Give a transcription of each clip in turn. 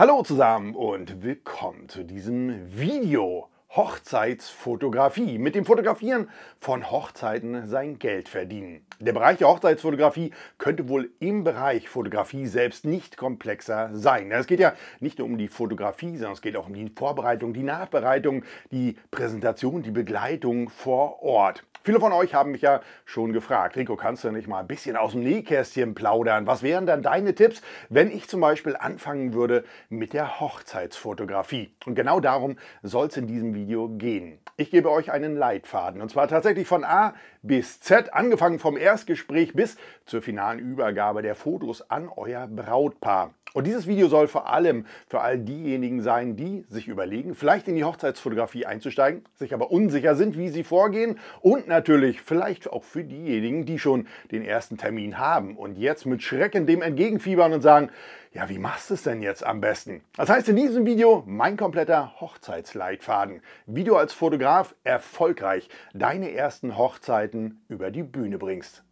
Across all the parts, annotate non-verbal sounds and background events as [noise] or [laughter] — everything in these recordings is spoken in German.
Hallo zusammen und willkommen zu diesem Video Hochzeitsfotografie. Mit dem Fotografieren von Hochzeiten sein Geld verdienen. Der Bereich der Hochzeitsfotografie könnte wohl im Bereich Fotografie selbst nicht komplexer sein. Es geht ja nicht nur um die Fotografie, sondern es geht auch um die Vorbereitung, die Nachbereitung, die Präsentation, die Begleitung vor Ort. Viele von euch haben mich ja schon gefragt, Rico, kannst du nicht mal ein bisschen aus dem Nähkästchen plaudern? Was wären dann deine Tipps, wenn ich zum Beispiel anfangen würde mit der Hochzeitsfotografie? Und genau darum soll es in diesem Video gehen. Ich gebe euch einen Leitfaden und zwar tatsächlich von A bis Z, angefangen vom Erstgespräch bis zur finalen Übergabe der Fotos an euer Brautpaar. Und dieses Video soll vor allem für all diejenigen sein, die sich überlegen, vielleicht in die Hochzeitsfotografie einzusteigen, sich aber unsicher sind, wie sie vorgehen und natürlich vielleicht auch für diejenigen, die schon den ersten Termin haben und jetzt mit Schrecken dem entgegenfiebern und sagen, ja, wie machst du es denn jetzt am besten? Das heißt in diesem Video mein kompletter Hochzeitsleitfaden, wie du als Fotograf erfolgreich deine ersten Hochzeiten über die Bühne bringst.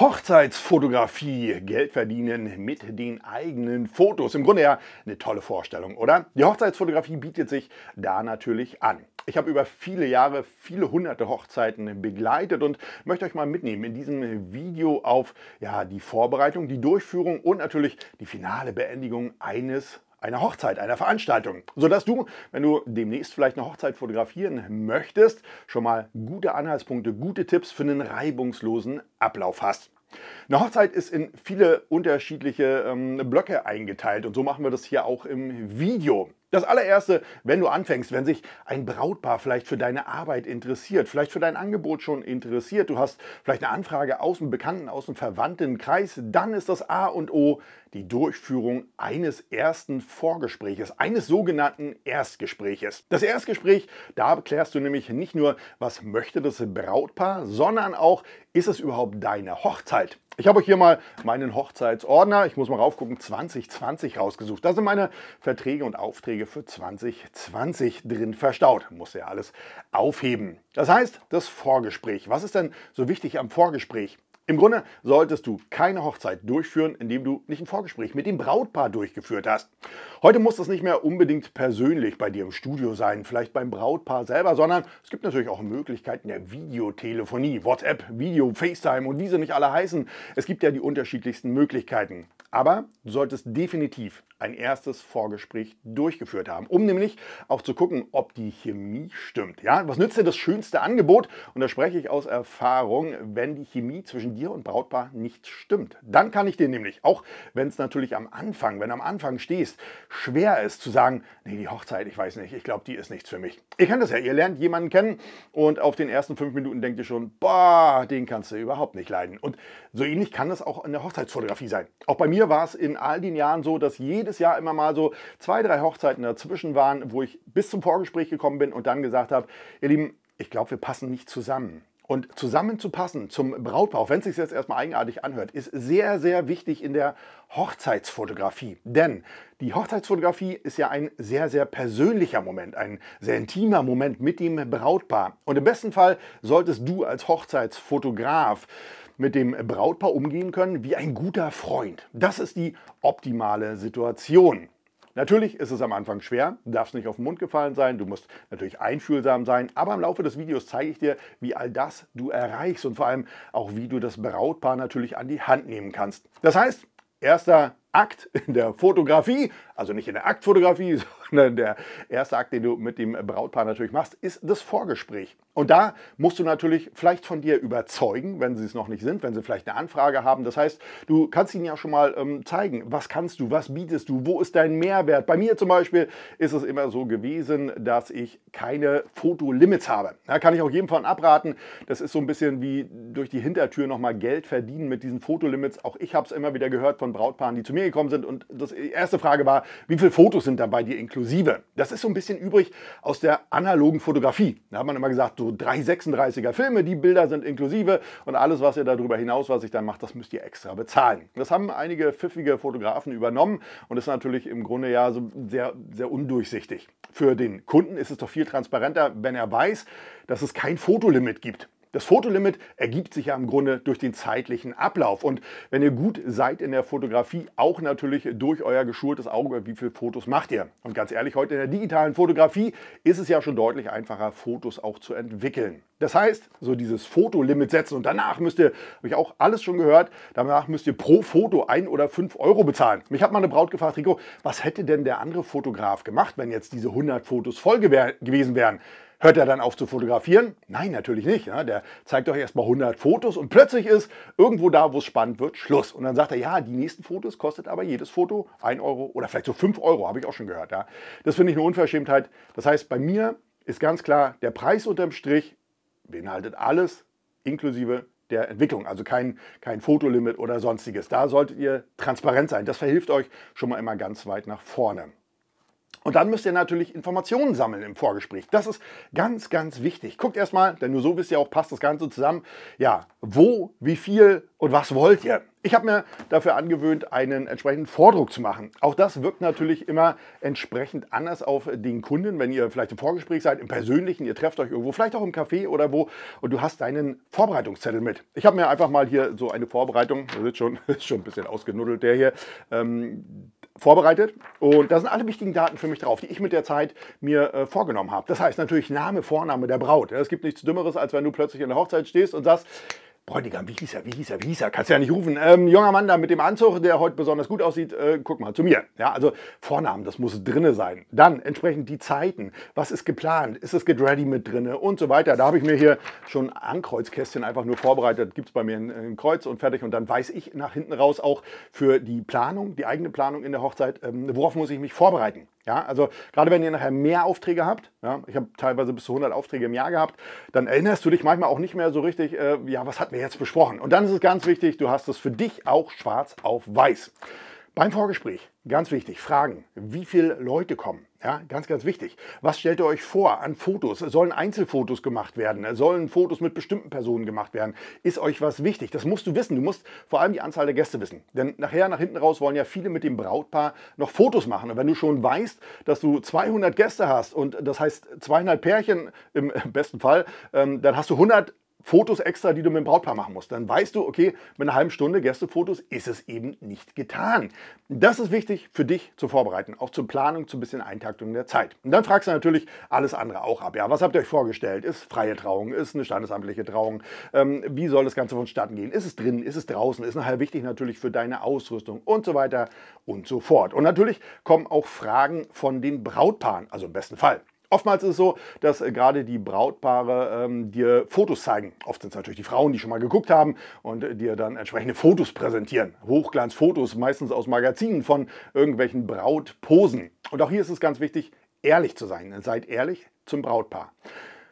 Hochzeitsfotografie, Geld verdienen mit den eigenen Fotos. Im Grunde ja eine tolle Vorstellung, oder? Die Hochzeitsfotografie bietet sich da natürlich an. Ich habe über viele Jahre viele hunderte Hochzeiten begleitet und möchte euch mal mitnehmen in diesem Video auf ja, die Vorbereitung, die Durchführung und natürlich die finale Beendigung eines einer Hochzeit, einer Veranstaltung, sodass du, wenn du demnächst vielleicht eine Hochzeit fotografieren möchtest, schon mal gute Anhaltspunkte, gute Tipps für einen reibungslosen Ablauf hast. Eine Hochzeit ist in viele unterschiedliche ähm, Blöcke eingeteilt und so machen wir das hier auch im Video. Das allererste, wenn du anfängst, wenn sich ein Brautpaar vielleicht für deine Arbeit interessiert, vielleicht für dein Angebot schon interessiert, du hast vielleicht eine Anfrage aus dem Bekannten, aus dem Verwandtenkreis, dann ist das A und O die Durchführung eines ersten Vorgespräches, eines sogenannten Erstgespräches. Das Erstgespräch, da klärst du nämlich nicht nur, was möchte das Brautpaar, sondern auch, ist es überhaupt deine Hochzeit? Ich habe euch hier mal meinen Hochzeitsordner, ich muss mal raufgucken, 2020 rausgesucht. Da sind meine Verträge und Aufträge für 2020 drin verstaut. Muss ja alles aufheben. Das heißt, das Vorgespräch. Was ist denn so wichtig am Vorgespräch? Im Grunde solltest du keine Hochzeit durchführen, indem du nicht ein Vorgespräch mit dem Brautpaar durchgeführt hast. Heute muss das nicht mehr unbedingt persönlich bei dir im Studio sein, vielleicht beim Brautpaar selber, sondern es gibt natürlich auch Möglichkeiten der Videotelefonie, WhatsApp, Video, FaceTime und wie sie nicht alle heißen. Es gibt ja die unterschiedlichsten Möglichkeiten. Aber du solltest definitiv ein erstes Vorgespräch durchgeführt haben, um nämlich auch zu gucken, ob die Chemie stimmt. Ja, was nützt dir das schönste Angebot? Und da spreche ich aus Erfahrung, wenn die Chemie zwischen dir und Brautpaar nicht stimmt. Dann kann ich dir nämlich, auch wenn es natürlich am Anfang, wenn am Anfang stehst, schwer ist zu sagen, nee, die Hochzeit, ich weiß nicht, ich glaube, die ist nichts für mich. Ihr kennt das ja, ihr lernt jemanden kennen und auf den ersten fünf Minuten denkt ihr schon, boah, den kannst du überhaupt nicht leiden. Und so ähnlich kann das auch in der Hochzeitsfotografie sein. Auch bei mir war es in all den Jahren so, dass jeder jedes Jahr immer mal so zwei, drei Hochzeiten dazwischen waren, wo ich bis zum Vorgespräch gekommen bin und dann gesagt habe, ihr Lieben, ich glaube, wir passen nicht zusammen. Und zusammenzupassen zum Brautpaar, auch wenn es sich jetzt erstmal eigenartig anhört, ist sehr, sehr wichtig in der Hochzeitsfotografie. Denn die Hochzeitsfotografie ist ja ein sehr, sehr persönlicher Moment, ein sehr intimer Moment mit dem Brautpaar. Und im besten Fall solltest du als Hochzeitsfotograf mit dem Brautpaar umgehen können wie ein guter Freund. Das ist die optimale Situation. Natürlich ist es am Anfang schwer, darfst nicht auf den Mund gefallen sein, du musst natürlich einfühlsam sein, aber im Laufe des Videos zeige ich dir, wie all das du erreichst und vor allem auch, wie du das Brautpaar natürlich an die Hand nehmen kannst. Das heißt, erster Akt in der Fotografie, also nicht in der Aktfotografie, ne, der erste Akt, den du mit dem Brautpaar natürlich machst, ist das Vorgespräch. Und da musst du natürlich vielleicht von dir überzeugen, wenn sie es noch nicht sind, wenn sie vielleicht eine Anfrage haben. Das heißt, du kannst ihnen ja schon mal ähm, zeigen, was kannst du, was bietest du, wo ist dein Mehrwert. Bei mir zum Beispiel ist es immer so gewesen, dass ich keine Fotolimits habe. Da kann ich auch jedem von abraten. Das ist so ein bisschen wie durch die Hintertür nochmal Geld verdienen mit diesen Fotolimits. Auch ich habe es immer wieder gehört von Brautpaaren, die zu mir gekommen sind. Und die erste Frage war, wie viele Fotos sind da bei dir inklusive? inklusive. Das ist so ein bisschen übrig aus der analogen Fotografie. Da hat man immer gesagt, so 336er Filme, die Bilder sind inklusive und alles, was ihr darüber hinaus, was ich dann mache, das müsst ihr extra bezahlen. Das haben einige pfiffige Fotografen übernommen und ist natürlich im Grunde ja so sehr, sehr undurchsichtig. Für den Kunden ist es doch viel transparenter, wenn er weiß, dass es kein Fotolimit gibt. Das Fotolimit ergibt sich ja im Grunde durch den zeitlichen Ablauf. Und wenn ihr gut seid in der Fotografie, auch natürlich durch euer geschultes Auge, wie viele Fotos macht ihr. Und ganz ehrlich, heute in der digitalen Fotografie ist es ja schon deutlich einfacher, Fotos auch zu entwickeln. Das heißt, so dieses Fotolimit setzen und danach müsst ihr, habe ich auch alles schon gehört, danach müsst ihr pro Foto ein oder fünf Euro bezahlen. Mich hat mal eine Braut gefragt, Rico, was hätte denn der andere Fotograf gemacht, wenn jetzt diese 100 Fotos voll gewesen wären? Hört er dann auf zu fotografieren? Nein, natürlich nicht. Ne? Der zeigt euch erstmal 100 Fotos und plötzlich ist irgendwo da, wo es spannend wird, Schluss. Und dann sagt er, ja, die nächsten Fotos kostet aber jedes Foto 1 Euro oder vielleicht so 5 Euro, habe ich auch schon gehört. Ja? Das finde ich eine Unverschämtheit. Das heißt, bei mir ist ganz klar, der Preis unterm Strich beinhaltet alles inklusive der Entwicklung, also kein, kein Fotolimit oder sonstiges. Da solltet ihr transparent sein. Das verhilft euch schon mal immer ganz weit nach vorne. Und dann müsst ihr natürlich Informationen sammeln im Vorgespräch. Das ist ganz, ganz wichtig. Guckt erstmal, denn nur so wisst ihr auch, passt das Ganze zusammen. Ja, wo, wie viel und was wollt ihr? Ich habe mir dafür angewöhnt, einen entsprechenden Vordruck zu machen. Auch das wirkt natürlich immer entsprechend anders auf den Kunden, wenn ihr vielleicht im Vorgespräch seid, im Persönlichen, ihr trefft euch irgendwo, vielleicht auch im Café oder wo und du hast deinen Vorbereitungszettel mit. Ich habe mir einfach mal hier so eine Vorbereitung, das ist schon, [laughs] ist schon ein bisschen ausgenuddelt der hier, ähm, vorbereitet und da sind alle wichtigen Daten für mich drauf, die ich mit der Zeit mir äh, vorgenommen habe. Das heißt natürlich Name, Vorname der Braut. Ja, es gibt nichts Dümmeres, als wenn du plötzlich in der Hochzeit stehst und sagst, Bräutigam, wie hieß er, wie hieß er, wie hieß er? Kannst ja nicht rufen. Ähm, junger Mann da mit dem Anzug, der heute besonders gut aussieht, äh, guck mal zu mir. Ja, also Vornamen, das muss drinne sein. Dann entsprechend die Zeiten. Was ist geplant? Ist es Get Ready mit drinne? Und so weiter. Da habe ich mir hier schon Ankreuzkästchen einfach nur vorbereitet. Gibt es bei mir ein, ein, Kreuz und fertig. Und dann weiß ich nach hinten raus auch für die Planung, die eigene Planung in der Hochzeit, ähm, worauf muss ich mich vorbereiten? Ja, also gerade wenn ihr nachher mehr Aufträge habt, ja, ich habe teilweise bis zu 100 Aufträge im Jahr gehabt, dann erinnerst du dich manchmal auch nicht mehr so richtig, äh, ja, was hatten wir jetzt besprochen? Und dann ist es ganz wichtig, du hast es für dich auch schwarz auf weiß. Beim Vorgespräch, ganz wichtig, fragen, wie viele Leute kommen. Ja, ganz, ganz wichtig. Was stellt ihr euch vor an Fotos? Sollen Einzelfotos gemacht werden? Sollen Fotos mit bestimmten Personen gemacht werden? Ist euch was wichtig? Das musst du wissen. Du musst vor allem die Anzahl der Gäste wissen. Denn nachher, nach hinten raus, wollen ja viele mit dem Brautpaar noch Fotos machen. Und wenn du schon weißt, dass du 200 Gäste hast und das heißt zweieinhalb Pärchen im besten Fall, ähm, dann hast du 100 Fotos extra, die du mit dem Brautpaar machen musst. Dann weißt du, okay, mit einer halben Stunde Gästefotos ist es eben nicht getan. Das ist wichtig für dich zu vorbereiten, auch zur Planung, zu ein bisschen Eintaktung der Zeit. Und dann fragst du natürlich alles andere auch ab. Ja, was habt ihr euch vorgestellt? Ist freie Trauung? Ist eine standesamtliche Trauung? Ähm, wie soll das Ganze vonstatten gehen? Ist es drin? Ist es draußen? Ist nachher wichtig natürlich für deine Ausrüstung und so weiter und so fort. Und natürlich kommen auch Fragen von den Brautpaaren, also im besten Fall. Oftmals ist es so, dass äh, gerade die Brautpaare ähm, dir Fotos zeigen. Oft sind es natürlich die Frauen, die schon mal geguckt haben und äh, dir dann entsprechende Fotos präsentieren. Hochglanzfotos, meistens aus Magazinen von irgendwelchen Brautposen. Und auch hier ist es ganz wichtig, ehrlich zu sein. Seid ehrlich zum Brautpaar.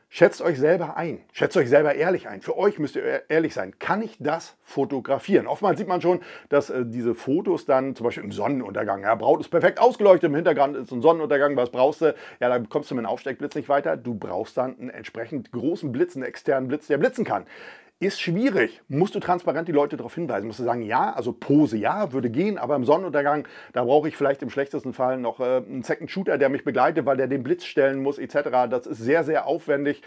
Schätzt euch selber ein. Schätzt euch selber ehrlich ein. Für euch müsst ihr ehrlich sein. Kann ich das fotografieren? Oftmals sieht man schon, dass äh, diese Fotos dann zum Beispiel im Sonnenuntergang, ja, Braut ist perfekt ausgeleuchtet, im Hintergrund ist ein Sonnenuntergang, was brauchst du? Ja, da kommst du mit einem Aufsteckblitz nicht weiter. Du brauchst dann einen entsprechend großen Blitz, einen externen Blitz, der blitzen kann. Ist schwierig. Musst du transparent die Leute darauf hinweisen. Musst du sagen, ja, also Pose, ja, würde gehen, aber im Sonnenuntergang, da brauche ich vielleicht im schlechtesten Fall noch äh, einen Second Shooter, der mich begleitet, weil der den Blitz stellen muss, etc. Das ist sehr, sehr aufwendig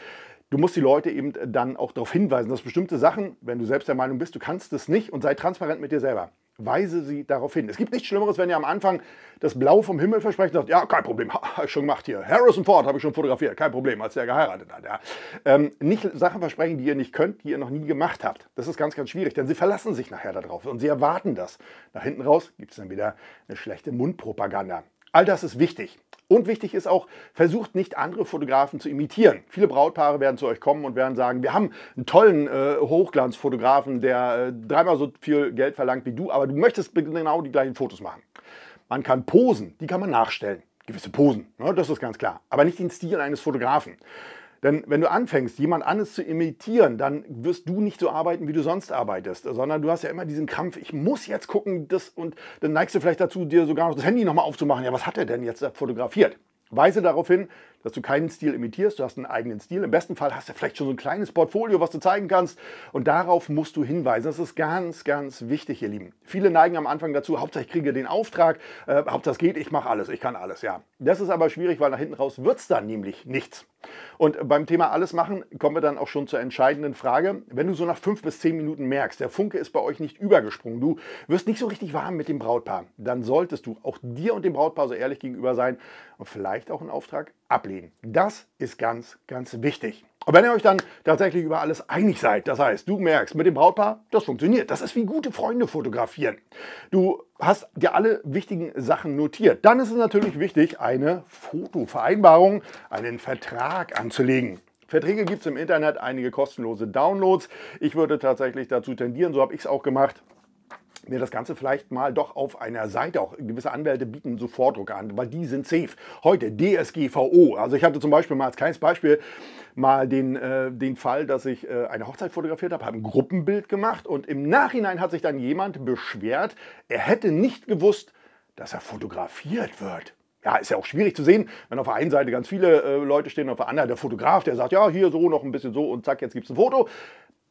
du musst die Leute eben dann auch darauf hinweisen, dass bestimmte Sachen, wenn du selbst der Meinung bist, du kannst es nicht und sei transparent mit dir selber weise sie darauf hin. Es gibt nichts Schlimmeres, wenn ihr am Anfang das Blau vom Himmel versprecht und sagt, ja, kein Problem, [laughs] habe ich schon gemacht hier. Harrison Ford habe ich schon fotografiert, kein Problem, als er geheiratet hat. Ja. Ähm, nicht Sachen versprechen, die ihr nicht könnt, die ihr noch nie gemacht habt. Das ist ganz, ganz schwierig, denn sie verlassen sich nachher darauf und sie erwarten das. Nach hinten raus gibt es dann wieder eine schlechte Mundpropaganda. All das ist wichtig. Und wichtig ist auch, versucht nicht andere Fotografen zu imitieren. Viele Brautpaare werden zu euch kommen und werden sagen, wir haben einen tollen äh, Hochglanzfotografen, der äh, dreimal so viel Geld verlangt wie du, aber du möchtest genau die gleichen Fotos machen. Man kann Posen, die kann man nachstellen. Gewisse Posen, ne, das ist ganz klar. Aber nicht den Stil eines Fotografen. Denn wenn du anfängst, jemand anderes zu imitieren, dann wirst du nicht so arbeiten, wie du sonst arbeitest, sondern du hast ja immer diesen Kampf, ich muss jetzt gucken, das und dann neigst du vielleicht dazu, dir sogar noch das Handy nochmal aufzumachen. Ja, was hat er denn jetzt fotografiert? Weise darauf hin, dass du keinen Stil imitierst, du hast einen eigenen Stil. Im besten Fall hast du vielleicht schon so ein kleines Portfolio, was du zeigen kannst und darauf musst du hinweisen. Das ist ganz, ganz wichtig, ihr Lieben. Viele neigen am Anfang dazu, Hauptsache ich kriege den Auftrag, äh, Hauptsache es geht, ich mache alles, ich kann alles, ja. Das ist aber schwierig, weil nach hinten raus wird es dann nämlich nichts. Und beim Thema alles machen kommen wir dann auch schon zur entscheidenden Frage. Wenn du so nach fünf bis zehn Minuten merkst, der Funke ist bei euch nicht übergesprungen, du wirst nicht so richtig warm mit dem Brautpaar, dann solltest du auch dir und dem Brautpaar so ehrlich gegenüber sein und vielleicht auch einen Auftrag ablegen. Das ist ganz, ganz wichtig. Und wenn ihr euch dann tatsächlich über alles einig seid, das heißt, du merkst, mit dem Brautpaar, das funktioniert. Das ist wie gute Freunde fotografieren. Du hast dir alle wichtigen Sachen notiert. Dann ist es natürlich wichtig, eine Fotovereinbarung, einen Vertrag anzulegen. Verträge gibt es im Internet, einige kostenlose Downloads. Ich würde tatsächlich dazu tendieren, so habe ich es auch gemacht, mir das Ganze vielleicht mal doch auf einer Seite, auch gewisse Anwälte bieten sofort an, weil die sind safe. Heute DSGVO. Also ich hatte zum Beispiel mal als kleines Beispiel mal den, äh, den Fall, dass ich äh, eine Hochzeit fotografiert habe, habe ein Gruppenbild gemacht und im Nachhinein hat sich dann jemand beschwert, er hätte nicht gewusst, dass er fotografiert wird. Ja, ist ja auch schwierig zu sehen, wenn auf der einen Seite ganz viele äh, Leute stehen, und auf der anderen der Fotograf, der sagt, ja, hier so, noch ein bisschen so und zack, jetzt gibt es ein Foto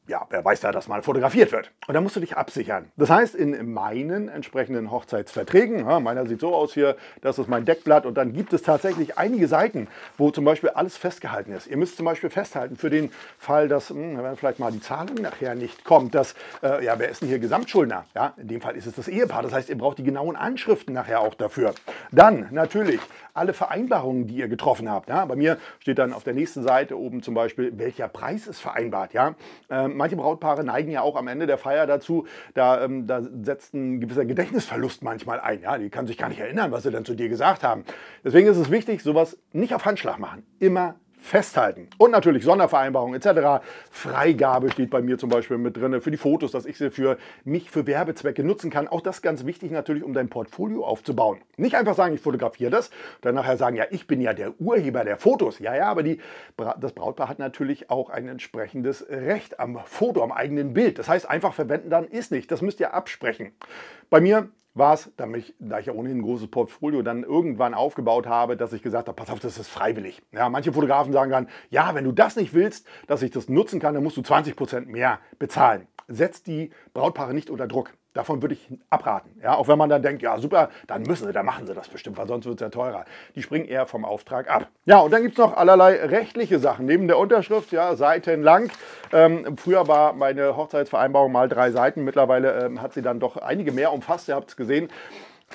ja, wer weiß da, dass mal fotografiert wird. Und da musst du dich absichern. Das heißt, in meinen entsprechenden Hochzeitsverträgen, ja, meiner sieht so aus hier, das ist mein Deckblatt und dann gibt es tatsächlich einige Seiten, wo zum Beispiel alles festgehalten ist. Ihr müsst zum Beispiel festhalten für den Fall, dass mh, hm, wenn vielleicht mal die Zahlung nachher nicht kommt, dass, äh, ja, wer ist denn hier Gesamtschuldner? Ja, in dem Fall ist es das Ehepaar. Das heißt, ihr braucht die genauen Anschriften nachher auch dafür. Dann natürlich alle Vereinbarungen, die ihr getroffen habt. Ja? Bei mir steht dann auf der nächsten Seite oben zum Beispiel, welcher Preis ist vereinbart. Ja? Äh, manche Brautpaare neigen ja auch am Ende der Feier dazu, da, ähm, da setzt ein gewisser Gedächtnisverlust manchmal ein. Ja? Die kann sich gar nicht erinnern, was sie dann zu dir gesagt haben. Deswegen ist es wichtig, sowas nicht auf Handschlag machen. Immer festhalten. Und natürlich Sondervereinbarung etc. Freigabe steht bei mir zum Beispiel mit drin für die Fotos, dass ich sie für mich für Werbezwecke nutzen kann. Auch das ganz wichtig natürlich, um dein Portfolio aufzubauen. Nicht einfach sagen, ich fotografiere das, dann nachher sagen, ja, ich bin ja der Urheber der Fotos. Ja, ja, aber die, das Brautpaar hat natürlich auch ein entsprechendes Recht am Foto, am eigenen Bild. Das heißt, einfach verwenden dann ist nicht. Das müsst ihr absprechen. Bei mir war es, damit ich, da ich ja ohnehin ein großes Portfolio dann irgendwann aufgebaut habe, dass ich gesagt habe, pass auf, das ist freiwillig. Ja, manche Fotografen sagen dann, ja, wenn du das nicht willst, dass ich das nutzen kann, dann musst du 20% mehr bezahlen. Setz die Brautpaare nicht unter Druck. Davon würde ich abraten. Ja, auch wenn man dann denkt, ja super, dann müssen sie, dann machen sie das bestimmt, weil sonst wird es ja teurer. Die springen eher vom Auftrag ab. Ja, und dann gibt es noch allerlei rechtliche Sachen. Neben der Unterschrift, ja, seitenlang. Ähm, früher war meine Hochzeitsvereinbarung mal drei Seiten. Mittlerweile ähm, hat sie dann doch einige mehr umfasst. Ihr habt es gesehen.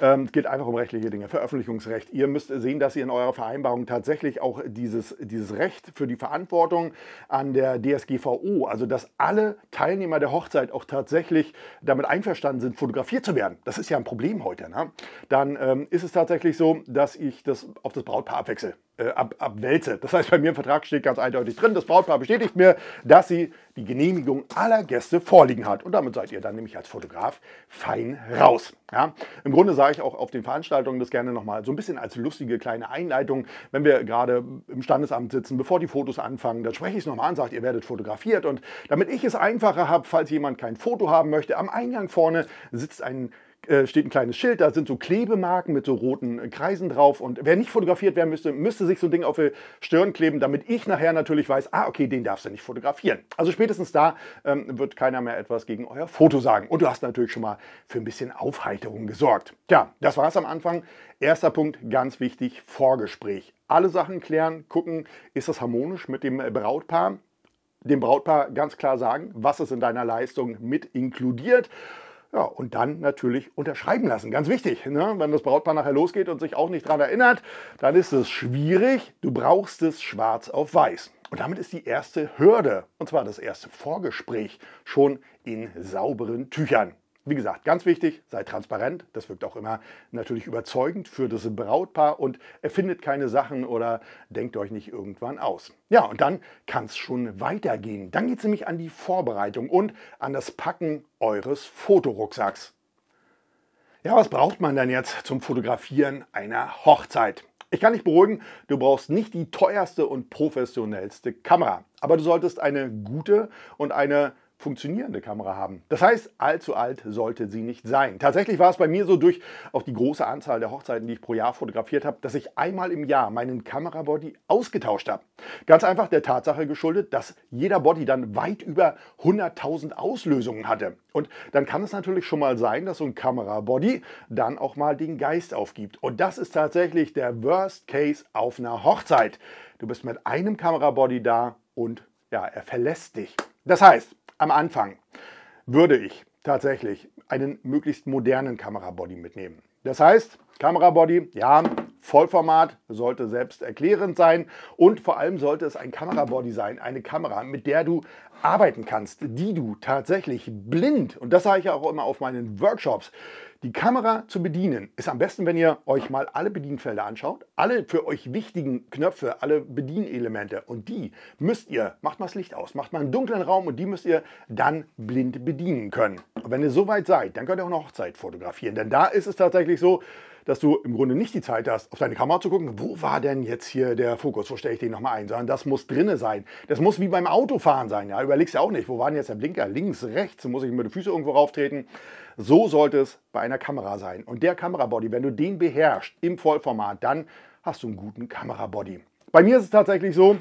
Ähm, geht einfach um rechtliche Dinge, Veröffentlichungsrecht. Ihr müsst sehen, dass ihr in eurer Vereinbarung tatsächlich auch dieses, dieses Recht für die Verantwortung an der DSGVO, also dass alle Teilnehmer der Hochzeit auch tatsächlich damit einverstanden sind, fotografiert zu werden. Das ist ja ein Problem heute. Ne? Dann ähm, ist es tatsächlich so, dass ich das auf das Brautpaar abwechsel äh, ab, abwälze. Das heißt, bei mir im Vertrag steht ganz eindeutig drin, das Brautpaar bestätigt mir, dass sie die Genehmigung aller Gäste vorliegen hat. Und damit seid ihr dann nämlich als Fotograf fein raus. Ja? Im Grunde sage ich auch auf den Veranstaltungen das gerne nochmal so ein bisschen als lustige kleine Einleitung. Wenn wir gerade im Standesamt sitzen, bevor die Fotos anfangen, dann spreche ich es nochmal an, sagt, ihr werdet fotografiert. Und damit ich es einfacher habe, falls jemand kein Foto haben möchte, am Eingang vorne sitzt ein äh, steht ein kleines Schild, da sind so Klebemarken mit so roten Kreisen drauf. Und wer nicht fotografiert werden müsste, müsste sich so ein Ding auf die Stirn kleben, damit ich nachher natürlich weiß, ah, okay, den darfst du nicht fotografieren. Also spätestens da ähm, wird keiner mehr etwas gegen euer Foto sagen. Und du hast natürlich schon mal für ein bisschen Aufheiterung gesorgt. Tja, das war es am Anfang. Erster Punkt, ganz wichtig, Vorgespräch. Alle Sachen klären, gucken, ist das harmonisch mit dem Brautpaar? Dem Brautpaar ganz klar sagen, was ist in deiner Leistung mit inkludiert ja, und dann natürlich unterschreiben lassen. Ganz wichtig, ne? wenn das Brautpaar nachher losgeht und sich auch nicht daran erinnert, dann ist es schwierig. Du brauchst es schwarz auf weiß. Und damit ist die erste Hürde, und zwar das erste Vorgespräch, schon in sauberen Tüchern. Wie gesagt, ganz wichtig, sei transparent. Das wirkt auch immer natürlich überzeugend für das Brautpaar und erfindet keine Sachen oder denkt euch nicht irgendwann aus. Ja, und dann kann es schon weitergehen. Dann geht es nämlich an die Vorbereitung und an das Packen eures Fotorucksacks. Ja, was braucht man denn jetzt zum Fotografieren einer Hochzeit? Ich kann dich beruhigen, du brauchst nicht die teuerste und professionellste Kamera, aber du solltest eine gute und eine funktionierende Kamera haben. Das heißt, allzu alt sollte sie nicht sein. Tatsächlich war es bei mir so durch auch die große Anzahl der Hochzeiten, die ich pro Jahr fotografiert habe, dass ich einmal im Jahr meinen Kamerabody ausgetauscht habe. Ganz einfach der Tatsache geschuldet, dass jeder Body dann weit über 100.000 Auslösungen hatte. Und dann kann es natürlich schon mal sein, dass so ein Kamerabody dann auch mal den Geist aufgibt. Und das ist tatsächlich der Worst Case auf einer Hochzeit. Du bist mit einem Kamerabody da und ja, er verlässt dich. Das heißt, am Anfang würde ich tatsächlich einen möglichst modernen Kamerabody mitnehmen. Das heißt, Kamerabody, ja, Vollformat sollte selbsterklärend sein und vor allem sollte es ein Kamerabody sein, eine Kamera, mit der du arbeiten kannst, die du tatsächlich blind, und das sage ich auch immer auf meinen Workshops, die Kamera zu bedienen ist am besten, wenn ihr euch mal alle Bedienfelder anschaut, alle für euch wichtigen Knöpfe, alle Bedienelemente und die müsst ihr, macht mal das Licht aus, macht mal einen dunklen Raum und die müsst ihr dann blind bedienen können. Und wenn ihr so weit seid, dann könnt ihr auch eine Hochzeit fotografieren, denn da ist es tatsächlich so, dass du im Grunde nicht die Zeit hast, auf deine Kamera zu gucken, wo war denn jetzt hier der Fokus, wo stelle ich den nochmal ein, sondern das muss drinne sein. Das muss wie beim Autofahren sein, ja, überlegst ja auch nicht, wo war denn jetzt der Blinker, links, rechts, muss ich mit den Füßen irgendwo rauftreten. So sollte es bei einer Kamera sein. Und der Kamerabody, wenn du den beherrschst im Vollformat, dann hast du einen guten Kamerabody. Bei mir ist es tatsächlich so,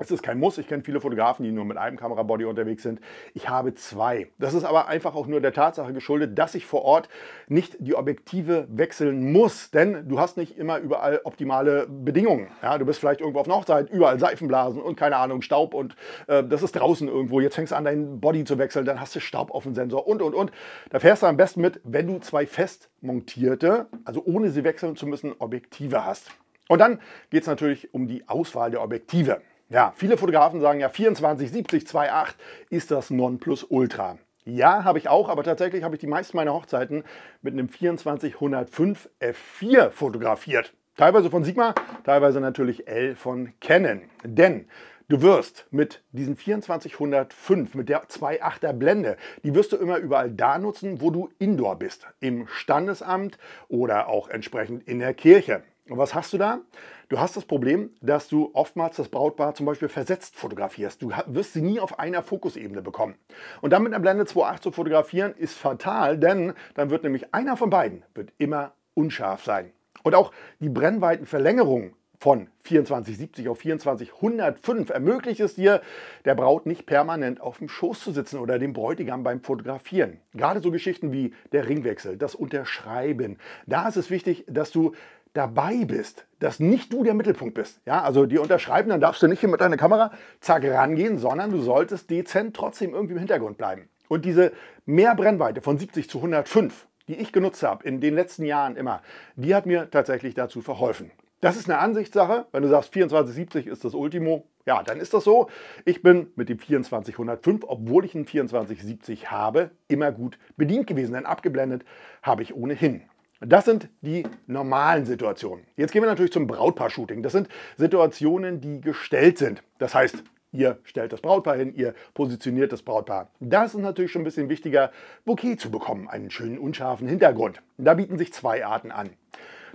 es ist kein Muss. Ich kenne viele Fotografen, die nur mit einem Kamerabody unterwegs sind. Ich habe zwei. Das ist aber einfach auch nur der Tatsache geschuldet, dass ich vor Ort nicht die Objektive wechseln muss, denn du hast nicht immer überall optimale Bedingungen. Ja, du bist vielleicht irgendwo auf einer Hochzeit, überall Seifenblasen und keine Ahnung, Staub und äh, das ist draußen irgendwo. Jetzt fängst du an, deinen Body zu wechseln, dann hast du Staub auf dem Sensor und und und. Da fährst du am besten mit, wenn du zwei fest montierte, also ohne sie wechseln zu müssen, Objektive hast. Und dann geht es natürlich um die Auswahl der Objektive. Ja, viele Fotografen sagen ja 24, 70, 2,8 ist das Nonplusultra. Ja, habe ich auch, aber tatsächlich habe ich die meisten meiner Hochzeiten mit einem 24 105 F4 fotografiert. Teilweise von Sigma, teilweise natürlich L von Canon. Denn Du wirst mit diesen 2405, mit der 2.8er Blende, die wirst du immer überall da nutzen, wo du indoor bist. Im Standesamt oder auch entsprechend in der Kirche. Und was hast du da? Du hast das Problem, dass du oftmals das Brautpaar zum Beispiel versetzt fotografierst. Du wirst sie nie auf einer Fokusebene bekommen. Und dann mit einer Blende 2.8 zu fotografieren ist fatal, denn dann wird nämlich einer von beiden wird immer unscharf sein. Und auch die Brennweitenverlängerung von 2470 auf 2405 ermöglicht es dir, der Braut nicht permanent auf dem Schoß zu sitzen oder dem Bräutigam beim Fotografieren. Gerade so Geschichten wie der Ringwechsel, das Unterschreiben. Da ist es wichtig, dass du dabei bist, dass nicht du der Mittelpunkt bist. Ja, also die unterschreiben, dann darfst du nicht hier mit deiner Kamera zack rangehen, sondern du solltest dezent trotzdem irgendwie im Hintergrund bleiben. Und diese Mehrbrennweite von 70 zu 105, die ich genutzt habe in den letzten Jahren immer, die hat mir tatsächlich dazu verholfen. Das ist eine Ansichtssache. Wenn du sagst, 2470 ist das Ultimo, ja, dann ist das so. Ich bin mit dem 2405, obwohl ich einen 2470 habe, immer gut bedient gewesen, denn abgeblendet habe ich ohnehin. Das sind die normalen Situationen. Jetzt gehen wir natürlich zum Brautpaar-Shooting. Das sind Situationen, die gestellt sind. Das heißt, ihr stellt das Brautpaar hin, ihr positioniert das Brautpaar. Das ist natürlich schon ein bisschen wichtiger, Bouquet zu bekommen, einen schönen unscharfen Hintergrund. Da bieten sich zwei Arten an.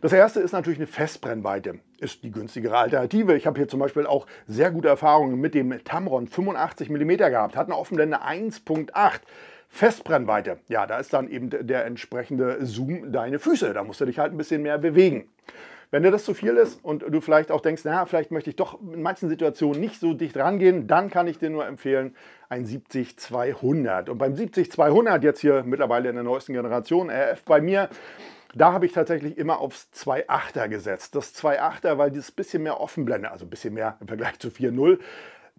Das erste ist natürlich eine Festbrennweite. Ist die günstigere Alternative. Ich habe hier zum Beispiel auch sehr gute Erfahrungen mit dem Tamron 85 mm gehabt, hat eine Offenblende 1.8. Festbrennweite, ja, da ist dann eben der entsprechende Zoom deine Füße. Da musst du dich halt ein bisschen mehr bewegen. Wenn dir das zu viel ist und du vielleicht auch denkst, naja, vielleicht möchte ich doch in manchen Situationen nicht so dicht rangehen, dann kann ich dir nur empfehlen, ein 70-200. Und beim 70-200, jetzt hier mittlerweile in der neuesten Generation, RF bei mir, da habe ich tatsächlich immer aufs 2.8er gesetzt. Das 2.8er, weil dieses bisschen mehr Offenblende, also ein bisschen mehr im Vergleich zu 4.0,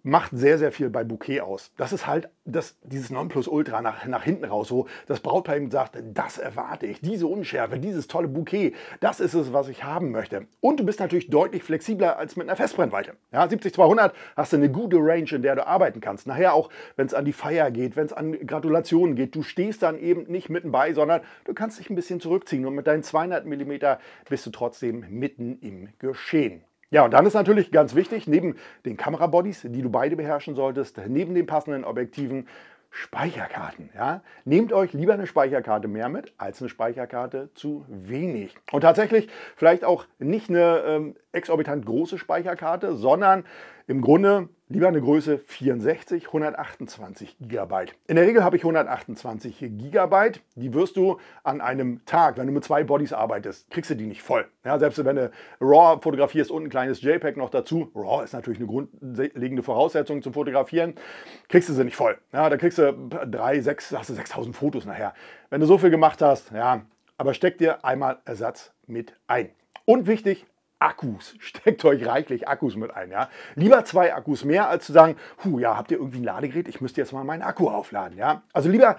macht sehr, sehr viel bei Bouquet aus. Das ist halt das, dieses Nonplusultra nach, nach hinten raus, wo das Brautpaar eben sagt, das erwarte ich, diese Unschärfe, dieses tolle Bouquet, das ist es, was ich haben möchte. Und du bist natürlich deutlich flexibler als mit einer Festbrennweite. Ja, 70-200 hast du eine gute Range, in der du arbeiten kannst. Nachher auch, wenn es an die Feier geht, wenn es an Gratulationen geht, du stehst dann eben nicht mitten bei, sondern du kannst dich ein bisschen zurückziehen und mit deinen 200 mm bist du trotzdem mitten im Geschehen. Ja, und dann ist natürlich ganz wichtig, neben den Kamerabodies, die du beide beherrschen solltest, neben den passenden Objektiven, Speicherkarten. Ja? Nehmt euch lieber eine Speicherkarte mehr mit als eine Speicherkarte zu wenig. Und tatsächlich vielleicht auch nicht eine ähm, exorbitant große Speicherkarte, sondern im Grunde lieber eine Größe 64, 128 GB. In der Regel habe ich 128 GB. Die wirst du an einem Tag, wenn du mit zwei Bodies arbeitest, kriegst du die nicht voll. Ja, selbst wenn du RAW fotografierst und ein kleines JPEG noch dazu, RAW ist natürlich eine grundlegende Voraussetzung zum Fotografieren, kriegst du sie nicht voll. Ja, da kriegst du drei, sechs, hast du 6000 Fotos nachher. Wenn du so viel gemacht hast, ja, aber steck dir einmal Ersatz mit ein. Und wichtig, Akkus. [laughs] Steckt euch reichlich Akkus mit ein. Ja? Lieber zwei Akkus mehr, als zu sagen, hu, ja, habt ihr irgendwie ein Ladegerät? Ich müsste jetzt mal meinen Akku aufladen. Ja? Also lieber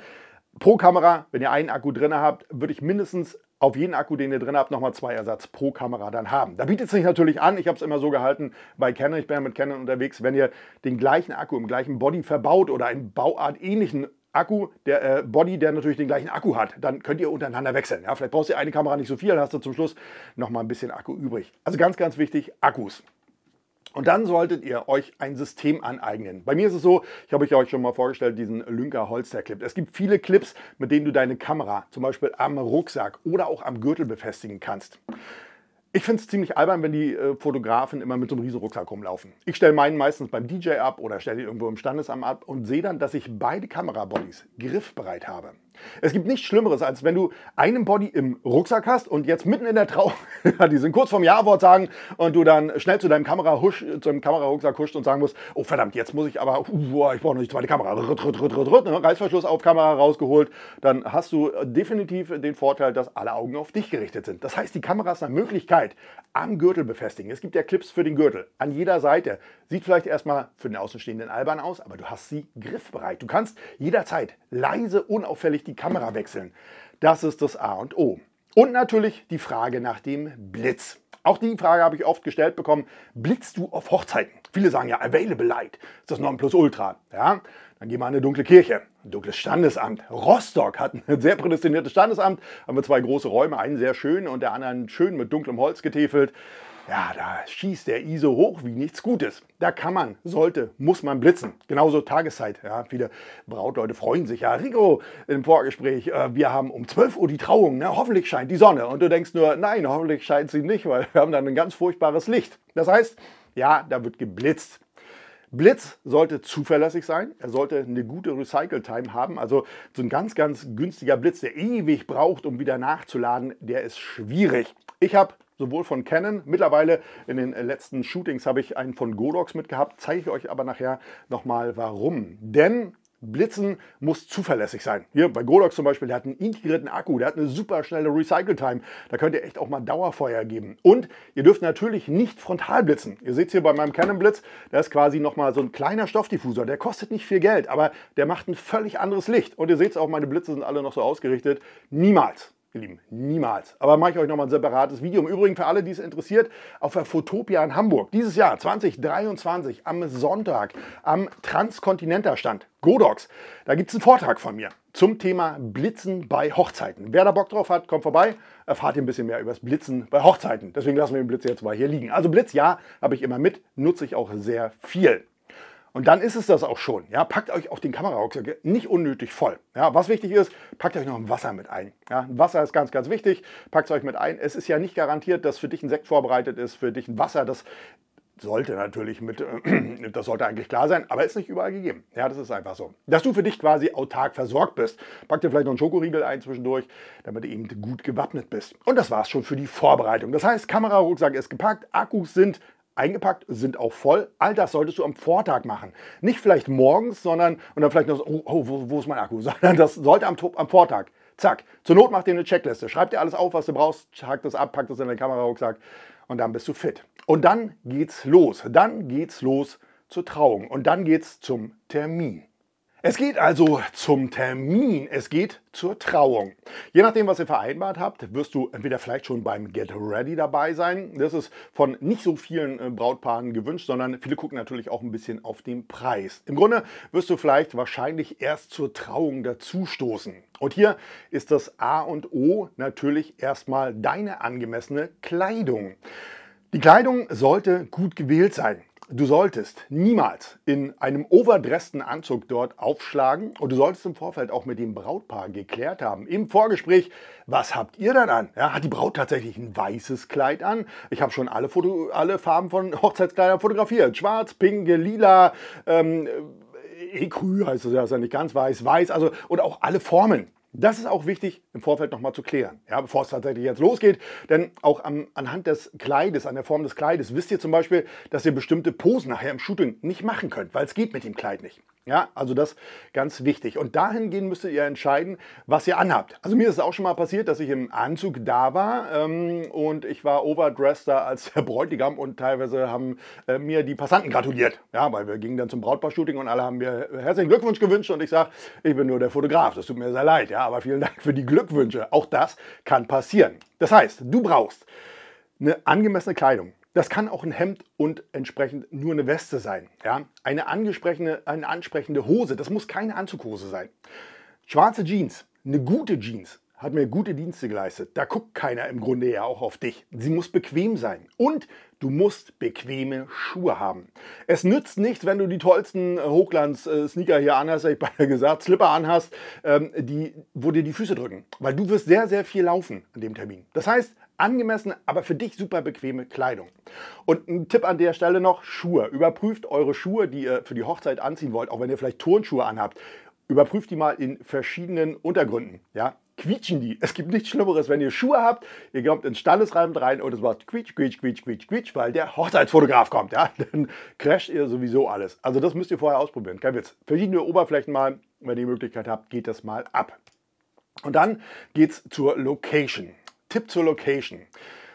pro Kamera, wenn ihr einen Akku drin habt, würde ich mindestens auf jeden Akku, den ihr drin habt, nochmal zwei Ersatz pro Kamera dann haben. Da bietet es sich natürlich an, ich habe es immer so gehalten bei Canon, ich bin ja mit Canon unterwegs, wenn ihr den gleichen Akku im gleichen Body verbaut oder einen bauartähnlichen Akku, der äh, Body, der natürlich den gleichen Akku hat, dann könnt ihr untereinander wechseln. Ja? Vielleicht brauchst du eine Kamera nicht so viel, dann hast du zum Schluss nochmal ein bisschen Akku übrig. Also ganz, ganz wichtig, Akkus. Und dann solltet ihr euch ein System aneignen. Bei mir ist es so, ich habe euch ja euch schon mal vorgestellt, diesen Lünker Holster Clip. Es gibt viele Clips, mit denen du deine Kamera zum Beispiel am Rucksack oder auch am Gürtel befestigen kannst. Ich finde es ziemlich albern, wenn die äh, Fotografen immer mit so einem Riesenrucksack rumlaufen. Ich stelle meinen meistens beim DJ ab oder stelle ihn irgendwo im Standesamt ab und sehe dann, dass ich beide Kamerabodies griffbereit habe. Es gibt nichts Schlimmeres, als wenn du einen Body im Rucksack hast und jetzt mitten in der Trauung, [laughs] die sind kurz vorm Ja-Wort sagen und du dann schnell zu deinem Kamera husch, zu deinem Kamerarucksack huscht und sagen musst, oh verdammt, jetzt muss ich aber, uh, ich brauche noch die zweite Kamera, ritt, ritt, ritt, ritt, ritt, ne? Reißverschluss auf Kamera rausgeholt, dann hast du äh, definitiv den Vorteil, dass alle Augen auf dich gerichtet sind. Das heißt, die Kamera ist eine Möglichkeit, am Gürtel befestigen. Es gibt ja Clips für den Gürtel an jeder Seite. Sieht vielleicht erstmal für den Außenstehenden albern aus, aber du hast sie griffbereit. Du kannst jederzeit leise, unauffällig die Kamera wechseln. Das ist das A und O. Und natürlich die Frage nach dem Blitz. Auch die Frage habe ich oft gestellt bekommen. Blitzt du auf Hochzeiten? Viele sagen ja, available light. Ist das Nonplusultra? Ja, dann gehen wir an eine dunkle Kirche, ein dunkles Standesamt. Rostock hat ein [laughs] sehr prädestiniertes Standesamt. Haben wir zwei große Räume, einen sehr schön und der anderen schön mit dunklem Holz getäfelt ja, da schießt der ISO hoch wie nichts Gutes. Da kann man, sollte, muss man blitzen. Genauso Tageszeit. Ja, viele Brautleute freuen sich. Ja, Rico im Vorgespräch, äh, wir haben um 12 Uhr die Trauung. Ne? Hoffentlich scheint die Sonne. Und du denkst nur, nein, hoffentlich scheint sie nicht, weil wir haben dann ein ganz furchtbares Licht. Das heißt, ja, da wird geblitzt. Blitz sollte zuverlässig sein, er sollte eine gute Recycle-Time haben, also so ein ganz, ganz günstiger Blitz, der ewig braucht, um wieder nachzuladen, der ist schwierig. Ich habe sowohl von Canon, mittlerweile in den letzten Shootings habe ich einen von Godox mitgehabt, zeige ich euch aber nachher nochmal warum. Denn Blitzen muss zuverlässig sein. Hier bei Godox zum Beispiel, der hat einen integrierten Akku, der hat eine super schnelle Recycle-Time. Da könnt ihr echt auch mal Dauerfeuer geben. Und ihr dürft natürlich nicht frontal blitzen. Ihr seht es hier bei meinem Canon Blitz, da ist quasi nochmal so ein kleiner Stoffdiffusor. Der kostet nicht viel Geld, aber der macht ein völlig anderes Licht. Und ihr seht es auch, meine Blitze sind alle noch so ausgerichtet. Niemals Ihr Lieben, niemals. Aber mache ich euch nochmal ein separates Video. Im Übrigen für alle, die es interessiert, auf der Fotopia in Hamburg dieses Jahr 2023 am Sonntag am Transkontinenterstand Godox. Da gibt es einen Vortrag von mir zum Thema Blitzen bei Hochzeiten. Wer da Bock drauf hat, kommt vorbei, erfahrt ihr ein bisschen mehr über das Blitzen bei Hochzeiten. Deswegen lassen wir den Blitz jetzt mal hier liegen. Also Blitz, ja, habe ich immer mit, nutze ich auch sehr viel. Und dann ist es das auch schon. Ja, packt euch auch den Kamerarucksack nicht unnötig voll. Ja, was wichtig ist, packt euch noch ein Wasser mit ein. Ja, Wasser ist ganz, ganz wichtig. Packt es euch mit ein. Es ist ja nicht garantiert, dass für dich ein Sekt vorbereitet ist, für dich ein Wasser, das sollte natürlich mit, äh, [clears throat] das sollte eigentlich klar sein, aber ist nicht überall gegeben. Ja, das ist einfach so. Dass du für dich quasi autark versorgt bist. Pack dir vielleicht noch einen Schokoriegel ein zwischendurch, damit du eben gut gewappnet bist. Und das war es schon für die Vorbereitung. Das heißt, Kamerarucksack ist gepackt, Akkus sind eingepackt, sind auch voll. All das solltest du am Vortag machen. Nicht vielleicht morgens, sondern und dann vielleicht noch so, oh, oh wo, wo, ist mein Akku, [laughs] sondern das sollte am, am Vortag. Zack. Zur Not mach dir eine Checkliste. Schreib dir alles auf, was du brauchst, hack das ab, pack das in deinen Kamerarucksack und dann bist du fit. Und dann geht's los. Dann geht's los zur Trauung und dann geht's zum Termin. Es geht also zum Termin, es geht zur Trauung. Je nachdem, was ihr vereinbart habt, wirst du entweder vielleicht schon beim Get Ready dabei sein. Das ist von nicht so vielen äh, Brautpaaren gewünscht, sondern viele gucken natürlich auch ein bisschen auf den Preis. Im Grunde wirst du vielleicht wahrscheinlich erst zur Trauung dazustoßen. Und hier ist das A und O natürlich erstmal deine angemessene Kleidung. Die Kleidung sollte gut gewählt sein du solltest niemals in einem overdressten Anzug dort aufschlagen und du solltest im Vorfeld auch mit dem Brautpaar geklärt haben, im Vorgespräch, was habt ihr dann an? Ja, hat die Braut tatsächlich ein weißes Kleid an? Ich habe schon alle, Foto, alle Farben von Hochzeitskleidern fotografiert. Schwarz, pink, lila, ähm, äh, Ecru heißt es ja, ist ja nicht ganz weiß, weiß, also und auch alle Formen. Das ist auch wichtig im Vorfeld nochmal zu klären, ja, bevor es tatsächlich jetzt losgeht. Denn auch am, anhand des Kleides, an der Form des Kleides, wisst ihr zum Beispiel, dass ihr bestimmte Posen nachher im Shooting nicht machen könnt, weil es geht mit dem Kleid nicht. Ja, also das ganz wichtig. Und dahingehend müsstet ihr entscheiden, was ihr anhabt. Also mir ist es auch schon mal passiert, dass ich im Anzug da war ähm, und ich war overdresster als der Bräutigam und teilweise haben äh, mir die Passanten gratuliert. Ja, weil wir gingen dann zum Brautpaar-Shooting und alle haben mir herzlichen Glückwunsch gewünscht und ich sage, ich bin nur der Fotograf. Das tut mir sehr leid, ja, aber vielen Dank für die Glückwünsche. Auch das kann passieren. Das heißt, du brauchst eine angemessene Kleidung. Das kann auch ein Hemd und entsprechend nur eine Weste sein. Ja? Eine, angesprechende, eine ansprechende Hose, das muss keine Anzughose sein. Schwarze Jeans, eine gute Jeans, hat mir gute Dienste geleistet. Da guckt keiner im Grunde ja auch auf dich. Sie muss bequem sein. Und du musst bequeme Schuhe haben. Es nützt nichts, wenn du die tollsten äh, Hochglanz-Sneaker äh, hier anhast, habe ich beide gesagt, Slipper anhast, ähm, die, wo dir die Füße drücken. Weil du wirst sehr, sehr viel laufen an dem Termin. Das heißt, angemessene, aber für dich super bequeme Kleidung. Und ein Tipp an der Stelle noch, Schuhe. Überprüft eure Schuhe, die ihr für die Hochzeit anziehen wollt, auch wenn ihr vielleicht Turnschuhe anhabt. Überprüft die mal in verschiedenen Untergründen. Ja? Quietschen die. Es gibt nichts Schlimmeres, wenn ihr Schuhe habt, ihr kommt ins Standesrahmen rein und es macht quietsch, quietsch, quietsch, quietsch, quietsch, weil der Hochzeitsfotograf kommt. Ja? [laughs] Dann crasht ihr sowieso alles. Also das müsst ihr vorher ausprobieren. Kein Witz. Verschiedene Oberflächen mal, wenn ihr die Möglichkeit habt, geht das mal ab. Und dann geht's zur Location. Tipp zur Location.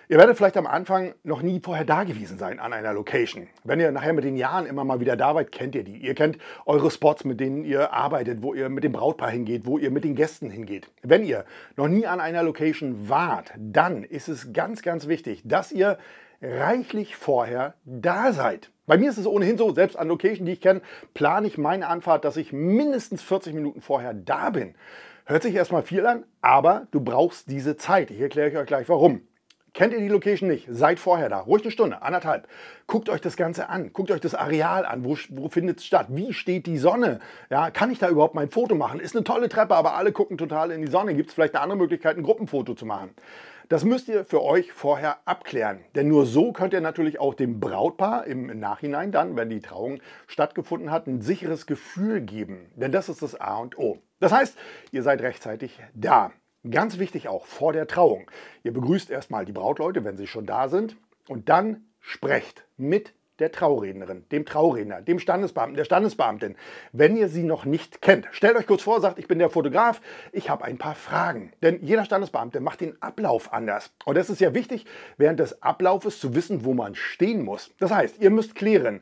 Ihr werdet vielleicht am Anfang noch nie vorher da gewesen sein an einer Location. Wenn ihr nachher mit den Jahren immer mal wieder da seid, kennt ihr die. Ihr kennt eure Spots, mit denen ihr arbeitet, wo ihr mit dem Brautpaar hingeht, wo ihr mit den Gästen hingeht. Wenn ihr noch nie an einer Location wart, dann ist es ganz, ganz wichtig, dass ihr reichlich vorher da seid. Bei mir ist es ohnehin so, selbst an Location, die ich kenne, plane ich meine Anfahrt, dass ich mindestens 40 Minuten vorher da bin. Hört sich erstmal viel an, aber du brauchst diese Zeit. Ich erkläre euch gleich warum. Kennt ihr die Location nicht? Seid vorher da. Ruhig eine Stunde, anderthalb. Guckt euch das Ganze an. Guckt euch das Areal an. Wo, wo findet es statt? Wie steht die Sonne? Ja, kann ich da überhaupt mein Foto machen? Ist eine tolle Treppe, aber alle gucken total in die Sonne. Gibt es vielleicht eine andere Möglichkeit, ein Gruppenfoto zu machen? Das müsst ihr für euch vorher abklären. Denn nur so könnt ihr natürlich auch dem Brautpaar im Nachhinein dann, wenn die Trauung stattgefunden hat, ein sicheres Gefühl geben. Denn das ist das A und O. Das heißt, ihr seid rechtzeitig da. Ganz wichtig auch vor der Trauung. Ihr begrüßt erstmal die Brautleute, wenn sie schon da sind, und dann sprecht mit der Traurednerin, dem Trauredner, dem Standesbeamten, der Standesbeamtin, wenn ihr sie noch nicht kennt. Stellt euch kurz vor, sagt, ich bin der Fotograf, ich habe ein paar Fragen. Denn jeder Standesbeamte macht den Ablauf anders. Und es ist ja wichtig, während des Ablaufes zu wissen, wo man stehen muss. Das heißt, ihr müsst klären,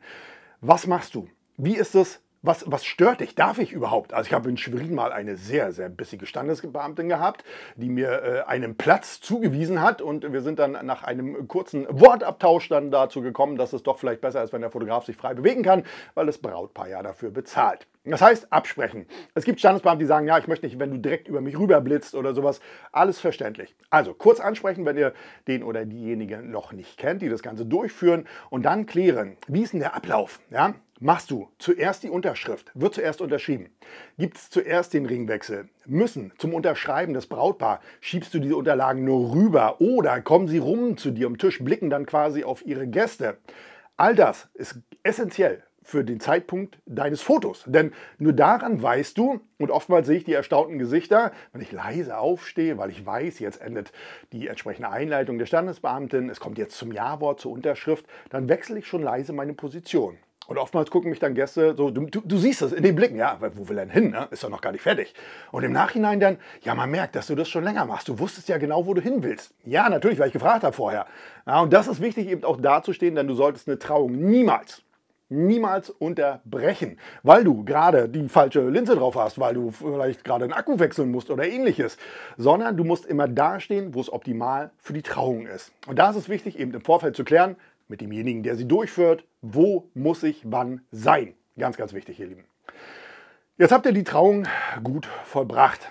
was machst du? Wie ist es was, was stört dich? Darf ich überhaupt? Also ich habe in Schwerin mal eine sehr, sehr bissige Standesbeamtin gehabt, die mir äh, einen Platz zugewiesen hat und wir sind dann nach einem kurzen Wortabtausch dann dazu gekommen, dass es doch vielleicht besser ist, wenn der Fotograf sich frei bewegen kann, weil das Brautpaar ja dafür bezahlt. Das heißt, absprechen. Es gibt Standesbeamte, die sagen, ja, ich möchte nicht, wenn du direkt über mich rüberblitzt oder sowas. Alles verständlich. Also kurz ansprechen, wenn ihr den oder diejenigen noch nicht kennt, die das Ganze durchführen und dann klären, wie ist denn der Ablauf? Ja? Machst du zuerst die Unterschrift, wird zuerst unterschrieben. Gibt es zuerst den Ringwechsel? Müssen zum Unterschreiben das Brautpaar, schiebst du diese Unterlagen nur rüber oder kommen sie rum zu dir am Tisch, blicken dann quasi auf ihre Gäste? All das ist essentiell für den Zeitpunkt deines Fotos. Denn nur daran weißt du, und oftmals sehe ich die erstaunten Gesichter, wenn ich leise aufstehe, weil ich weiß, jetzt endet die entsprechende Einleitung der Standesbeamtin, es kommt jetzt zum Jawort, zur Unterschrift, dann wechsle ich schon leise meine Position. Und oftmals gucken mich dann Gäste so, du, du, du siehst es in den Blicken, ja, wo will er denn hin, ne? ist doch noch gar nicht fertig. Und im Nachhinein dann, ja, man merkt, dass du das schon länger machst, du wusstest ja genau, wo du hin willst. Ja, natürlich, weil ich gefragt habe vorher. Ja, und das ist wichtig, eben auch dazustehen, denn du solltest eine Trauung niemals niemals unterbrechen, weil du gerade die falsche Linse drauf hast, weil du vielleicht gerade einen Akku wechseln musst oder ähnliches, sondern du musst immer dastehen, wo es optimal für die Trauung ist. Und da ist es wichtig, eben im Vorfeld zu klären, mit demjenigen, der sie durchführt. Wo muss ich wann sein? Ganz, ganz wichtig, ihr Lieben. Jetzt habt ihr die Trauung gut vollbracht.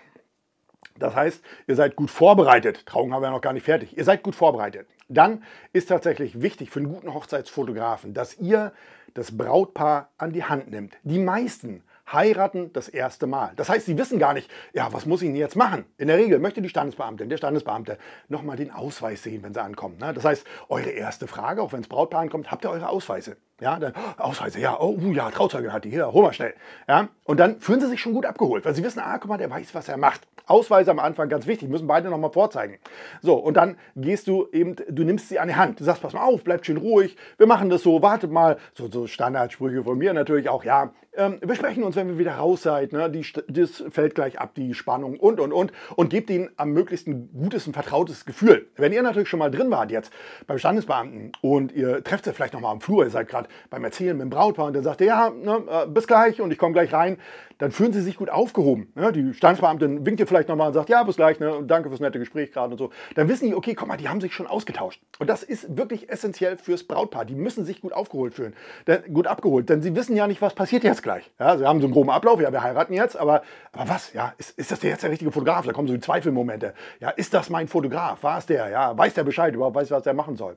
Das heißt, ihr seid gut vorbereitet. Trauung haben wir ja noch gar nicht fertig. Ihr seid gut vorbereitet. Dann ist tatsächlich wichtig für einen guten Hochzeitsfotografen, dass ihr das Brautpaar an die Hand nimmt. Die meisten heiraten das erste Mal. Das heißt, sie wissen gar nicht, ja, was muss ich denn jetzt machen? In der Regel möchte die Standesbeamtin, der Standesbeamte nochmal den Ausweis sehen, wenn sie ankommen. Ne? Das heißt, eure erste Frage, auch wenn es Brautpaar ankommt, habt ihr eure Ausweise? Ja, dann oh, Ausweise, ja, oh uh, ja, Trauzeugin hat die hier, hol mal schnell. Ja, und dann fühlen sie sich schon gut abgeholt, weil sie wissen, ah, guck mal, der weiß, was er macht. Ausweise am Anfang ganz wichtig, müssen beide nochmal vorzeigen. So, und dann gehst du eben, du nimmst sie an die Hand, du sagst, pass mal auf, bleib schön ruhig, wir machen das so, wartet mal. So, so Standardsprüche von mir natürlich auch, ja. Ähm, wir sprechen uns, wenn wir wieder raus seid, ne? die, das fällt gleich ab, die Spannung und, und, und. Und gebt ihnen am möglichsten gutes und vertrautes Gefühl. Wenn ihr natürlich schon mal drin wart jetzt beim Standesbeamten und ihr trefft sie vielleicht nochmal am Flur, ihr seid gerade beim Erzählen mit dem Brautpaar und dann sagt er, ja, ne, äh, bis gleich und ich komme gleich rein, dann fühlen sie sich gut aufgehoben. Ne? Die Standesbeamtin winkt dir vielleicht nochmal und sagt, ja, bis gleich, ne, und danke fürs nette Gespräch gerade und so. Dann wissen die, okay, guck mal, die haben sich schon ausgetauscht. Und das ist wirklich essentiell fürs Brautpaar. Die müssen sich gut aufgeholt fühlen, denn, gut abgeholt, denn sie wissen ja nicht, was passiert jetzt gleich. Ja, sie haben so einen groben Ablauf, ja, wir heiraten jetzt, aber, aber was? Ja, ist, ist das jetzt der richtige Fotograf? Da kommen so die Zweifelmomente. Ja, ist das mein Fotograf? War es der? Ja, weiß der Bescheid überhaupt, weiß, was er machen soll?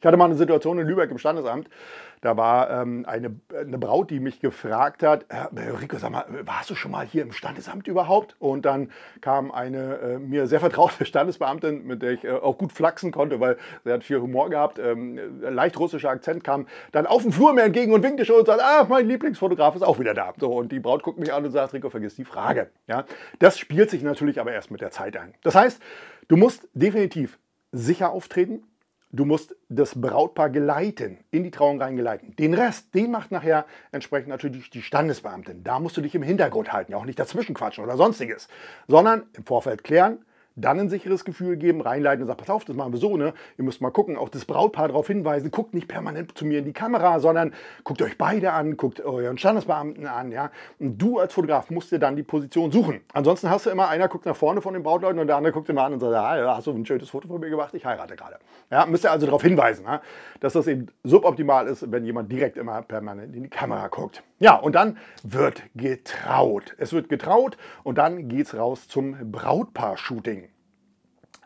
Ich hatte mal eine Situation in Lübeck im Standesamt. Da war ähm, eine, eine Braut, die mich gefragt hat, äh, Rico, sag mal, warst du schon mal hier im Standesamt überhaupt? Und dann kam eine äh, mir sehr vertraute Standesbeamtin, mit der ich äh, auch gut flachsen konnte, weil sie hat viel Humor gehabt. Ähm, leicht russischer Akzent kam dann auf dem Flur mir entgegen und winkte schon und sagte, ah, mein Lieblingsfotograf ist auch wieder da. So, und die Braut guckt mich an und sagt, Rico, vergiss die Frage. Ja, das spielt sich natürlich aber erst mit der Zeit ein. Das heißt, du musst definitiv sicher auftreten, Du musst das Brautpaar geleiten, in die Trauung reingeleiten. Den Rest, den macht nachher entsprechend natürlich die Standesbeamtin. Da musst du dich im Hintergrund halten, auch nicht dazwischen quatschen oder sonstiges, sondern im Vorfeld klären, dann ein sicheres Gefühl geben, reinleiten und sagen, pass auf, das machen wir so, ne? Ihr müsst mal gucken, auch das Brautpaar darauf hinweisen, guckt nicht permanent zu mir in die Kamera, sondern guckt euch beide an, guckt euren Standesbeamten an, ja? Und du als Fotograf musst dir dann die Position suchen. Ansonsten hast du immer, einer guckt nach vorne von den Brautleuten und der andere guckt immer an und sagt, ah, ja, hast du ein schönes Foto von mir gemacht, ich heirate gerade. Ja, müsst ihr also darauf hinweisen, ne? dass das eben suboptimal ist, wenn jemand direkt immer permanent in die Kamera guckt. Ja, und dann wird getraut. Es wird getraut und dann geht es raus zum Brautpaar-Shooting.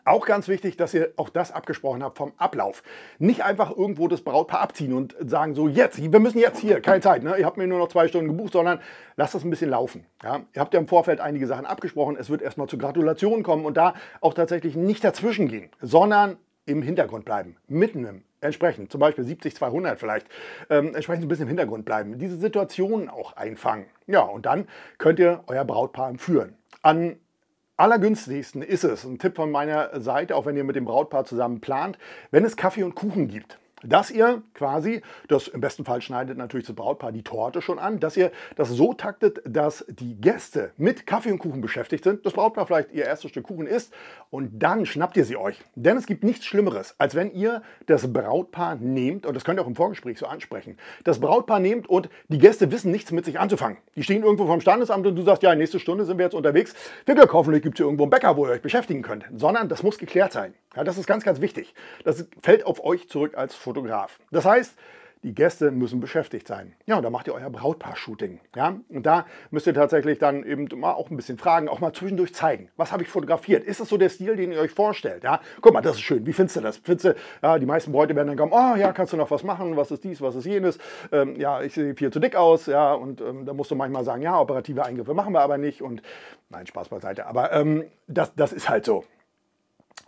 Auch ganz wichtig, dass ihr auch das abgesprochen habt vom Ablauf. Nicht einfach irgendwo das Brautpaar abziehen und sagen so, jetzt, wir müssen jetzt hier, keine Zeit, ne? ihr habt mir nur noch zwei Stunden gebucht, sondern lasst das ein bisschen laufen. Ja? Ihr habt ja im Vorfeld einige Sachen abgesprochen, es wird erstmal zu Gratulationen kommen und da auch tatsächlich nicht dazwischen gehen, sondern im Hintergrund bleiben, mitten mitnehmen, entsprechend, zum Beispiel 70-200 vielleicht, ähm, entsprechend ein bisschen im Hintergrund bleiben, diese Situationen auch einfangen. Ja, und dann könnt ihr euer Brautpaar entführen. An allergünstigsten ist es, ein Tipp von meiner Seite, auch wenn ihr mit dem Brautpaar zusammen plant, wenn es Kaffee und Kuchen gibt dass ihr quasi, das im besten Fall schneidet natürlich das Brautpaar die Torte schon an, dass ihr das so taktet, dass die Gäste mit Kaffee und Kuchen beschäftigt sind, das Brautpaar vielleicht ihr erstes Stück Kuchen isst und dann schnappt ihr sie euch. Denn es gibt nichts Schlimmeres, als wenn ihr das Brautpaar nehmt, und das könnt ihr auch im Vorgespräch so ansprechen, das Brautpaar nehmt und die Gäste wissen nichts mit sich anzufangen. Die stehen irgendwo vom Standesamt und du sagst, ja, nächste Stunde sind wir jetzt unterwegs. Viel Glück, hoffentlich gibt es hier irgendwo einen Bäcker, wo ihr euch beschäftigen könnt. Sondern das muss geklärt sein. Ja, das ist ganz, ganz wichtig. Das fällt auf euch zurück als Fotograf. Das heißt, die Gäste müssen beschäftigt sein. Ja, und da macht ihr euer Brautpaar-Shooting. Ja, und da müsst ihr tatsächlich dann eben mal auch ein bisschen fragen, auch mal zwischendurch zeigen. Was habe ich fotografiert? Ist das so der Stil, den ihr euch vorstellt? Ja, guck mal, das ist schön. Wie findest du das? Findest du, ja, die meisten Bräute werden dann kommen, oh ja, kannst du noch was machen? Was ist dies? Was ist jenes? Ähm, ja, ich sehe viel zu dick aus. Ja, und ähm, da musst du manchmal sagen, ja, operative Eingriffe machen wir aber nicht. Und nein, Spaß beiseite. Aber ähm, das, das ist halt so.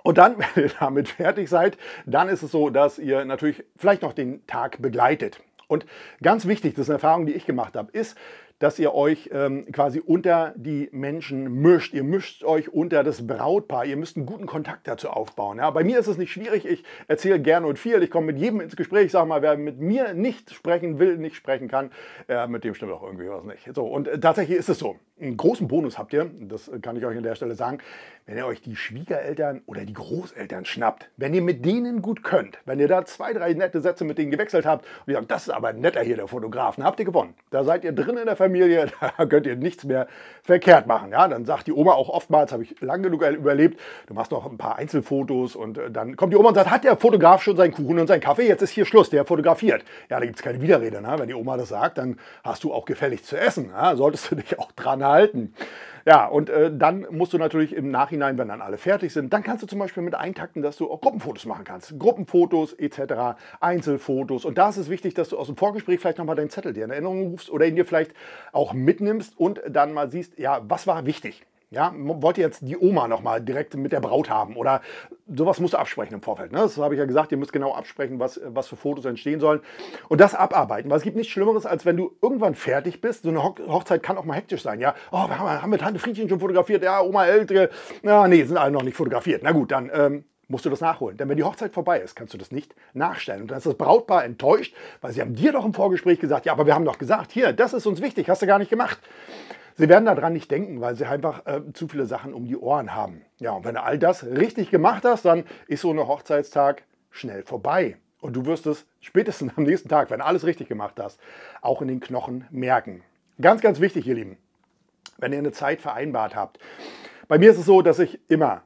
Und dann, [laughs] wenn ihr damit fertig seid, dann ist es so, dass ihr natürlich vielleicht noch den Tag begleitet. Und ganz wichtig, das ist eine Erfahrung, die ich gemacht habe, ist, dass ihr euch ähm, quasi unter die Menschen mischt. Ihr mischt euch unter das Brautpaar. Ihr müsst einen guten Kontakt dazu aufbauen. Ja? Bei mir ist es nicht schwierig. Ich erzähle gerne und viel. Ich komme mit jedem ins Gespräch. Ich sage mal, wer mit mir nicht sprechen will, nicht sprechen kann, äh, mit dem stimmt auch irgendwie was nicht. So, und äh, tatsächlich ist es so. Einen großen Bonus habt ihr, das äh, kann ich euch an der Stelle sagen, wenn ihr euch die Schwiegereltern oder die Großeltern schnappt. Wenn ihr mit denen gut könnt, wenn ihr da zwei, drei nette Sätze mit denen gewechselt habt und ihr sagt, das ist aber netter hier, der Fotograf, dann habt ihr gewonnen. Da seid ihr drin in der Familie, [laughs] da könnt ihr nichts mehr verkehrt machen. Ja, dann sagt die Oma auch oftmals, habe ich lang genug überlebt, du machst noch ein paar Einzelfotos und äh, dann kommt die Oma und sagt, hat der Fotograf schon seinen Kuchen und seinen Kaffee? Jetzt ist hier Schluss, der fotografiert. Ja, da gibt es keine Widerrede. Ne? Wenn die Oma das sagt, dann hast du auch gefällig zu essen. Ja? Solltest du dich auch dran halten. Ja, und äh, dann musst du natürlich im Nachhinein, wenn dann alle fertig sind, dann kannst du zum Beispiel mit eintakten, dass du auch Gruppenfotos machen kannst. Gruppenfotos etc., Einzelfotos. Und da ist es wichtig, dass du aus dem Vorgespräch vielleicht nochmal deinen Zettel dir in Erinnerung rufst oder ihn dir vielleicht auch mitnimmst und dann mal siehst, ja, was war wichtig. Ja, wollt ihr jetzt die Oma nochmal direkt mit der Braut haben oder sowas musst du absprechen im Vorfeld. Ne? Das habe ich ja gesagt, ihr müsst genau absprechen, was, äh, was für Fotos entstehen sollen und das abarbeiten. Weil es gibt nichts Schlimmeres, als wenn du irgendwann fertig bist. So eine Hochzeit kann auch mal hektisch sein. Ja, oh, wir haben, haben wir Tante Friedchen schon fotografiert? Ja, Oma Ältere. Na, nee, sind alle noch nicht fotografiert. Na gut, dann ähm, musst du das nachholen. Denn wenn die Hochzeit vorbei ist, kannst du das nicht nachstellen. Und dann ist das Brautpaar enttäuscht, weil sie haben dir doch im Vorgespräch gesagt, ja, aber wir haben doch gesagt, hier, das ist uns wichtig, hast du gar nicht gemacht. Sie werden daran nicht denken, weil sie einfach äh, zu viele Sachen um die Ohren haben. Ja, und wenn du all das richtig gemacht hast, dann ist so ein Hochzeitstag schnell vorbei. Und du wirst es spätestens [laughs] am nächsten Tag, wenn du alles richtig gemacht hast, auch in den Knochen merken. Ganz, ganz wichtig, ihr Lieben, wenn ihr eine Zeit vereinbart habt. Bei mir ist es so, dass ich immer,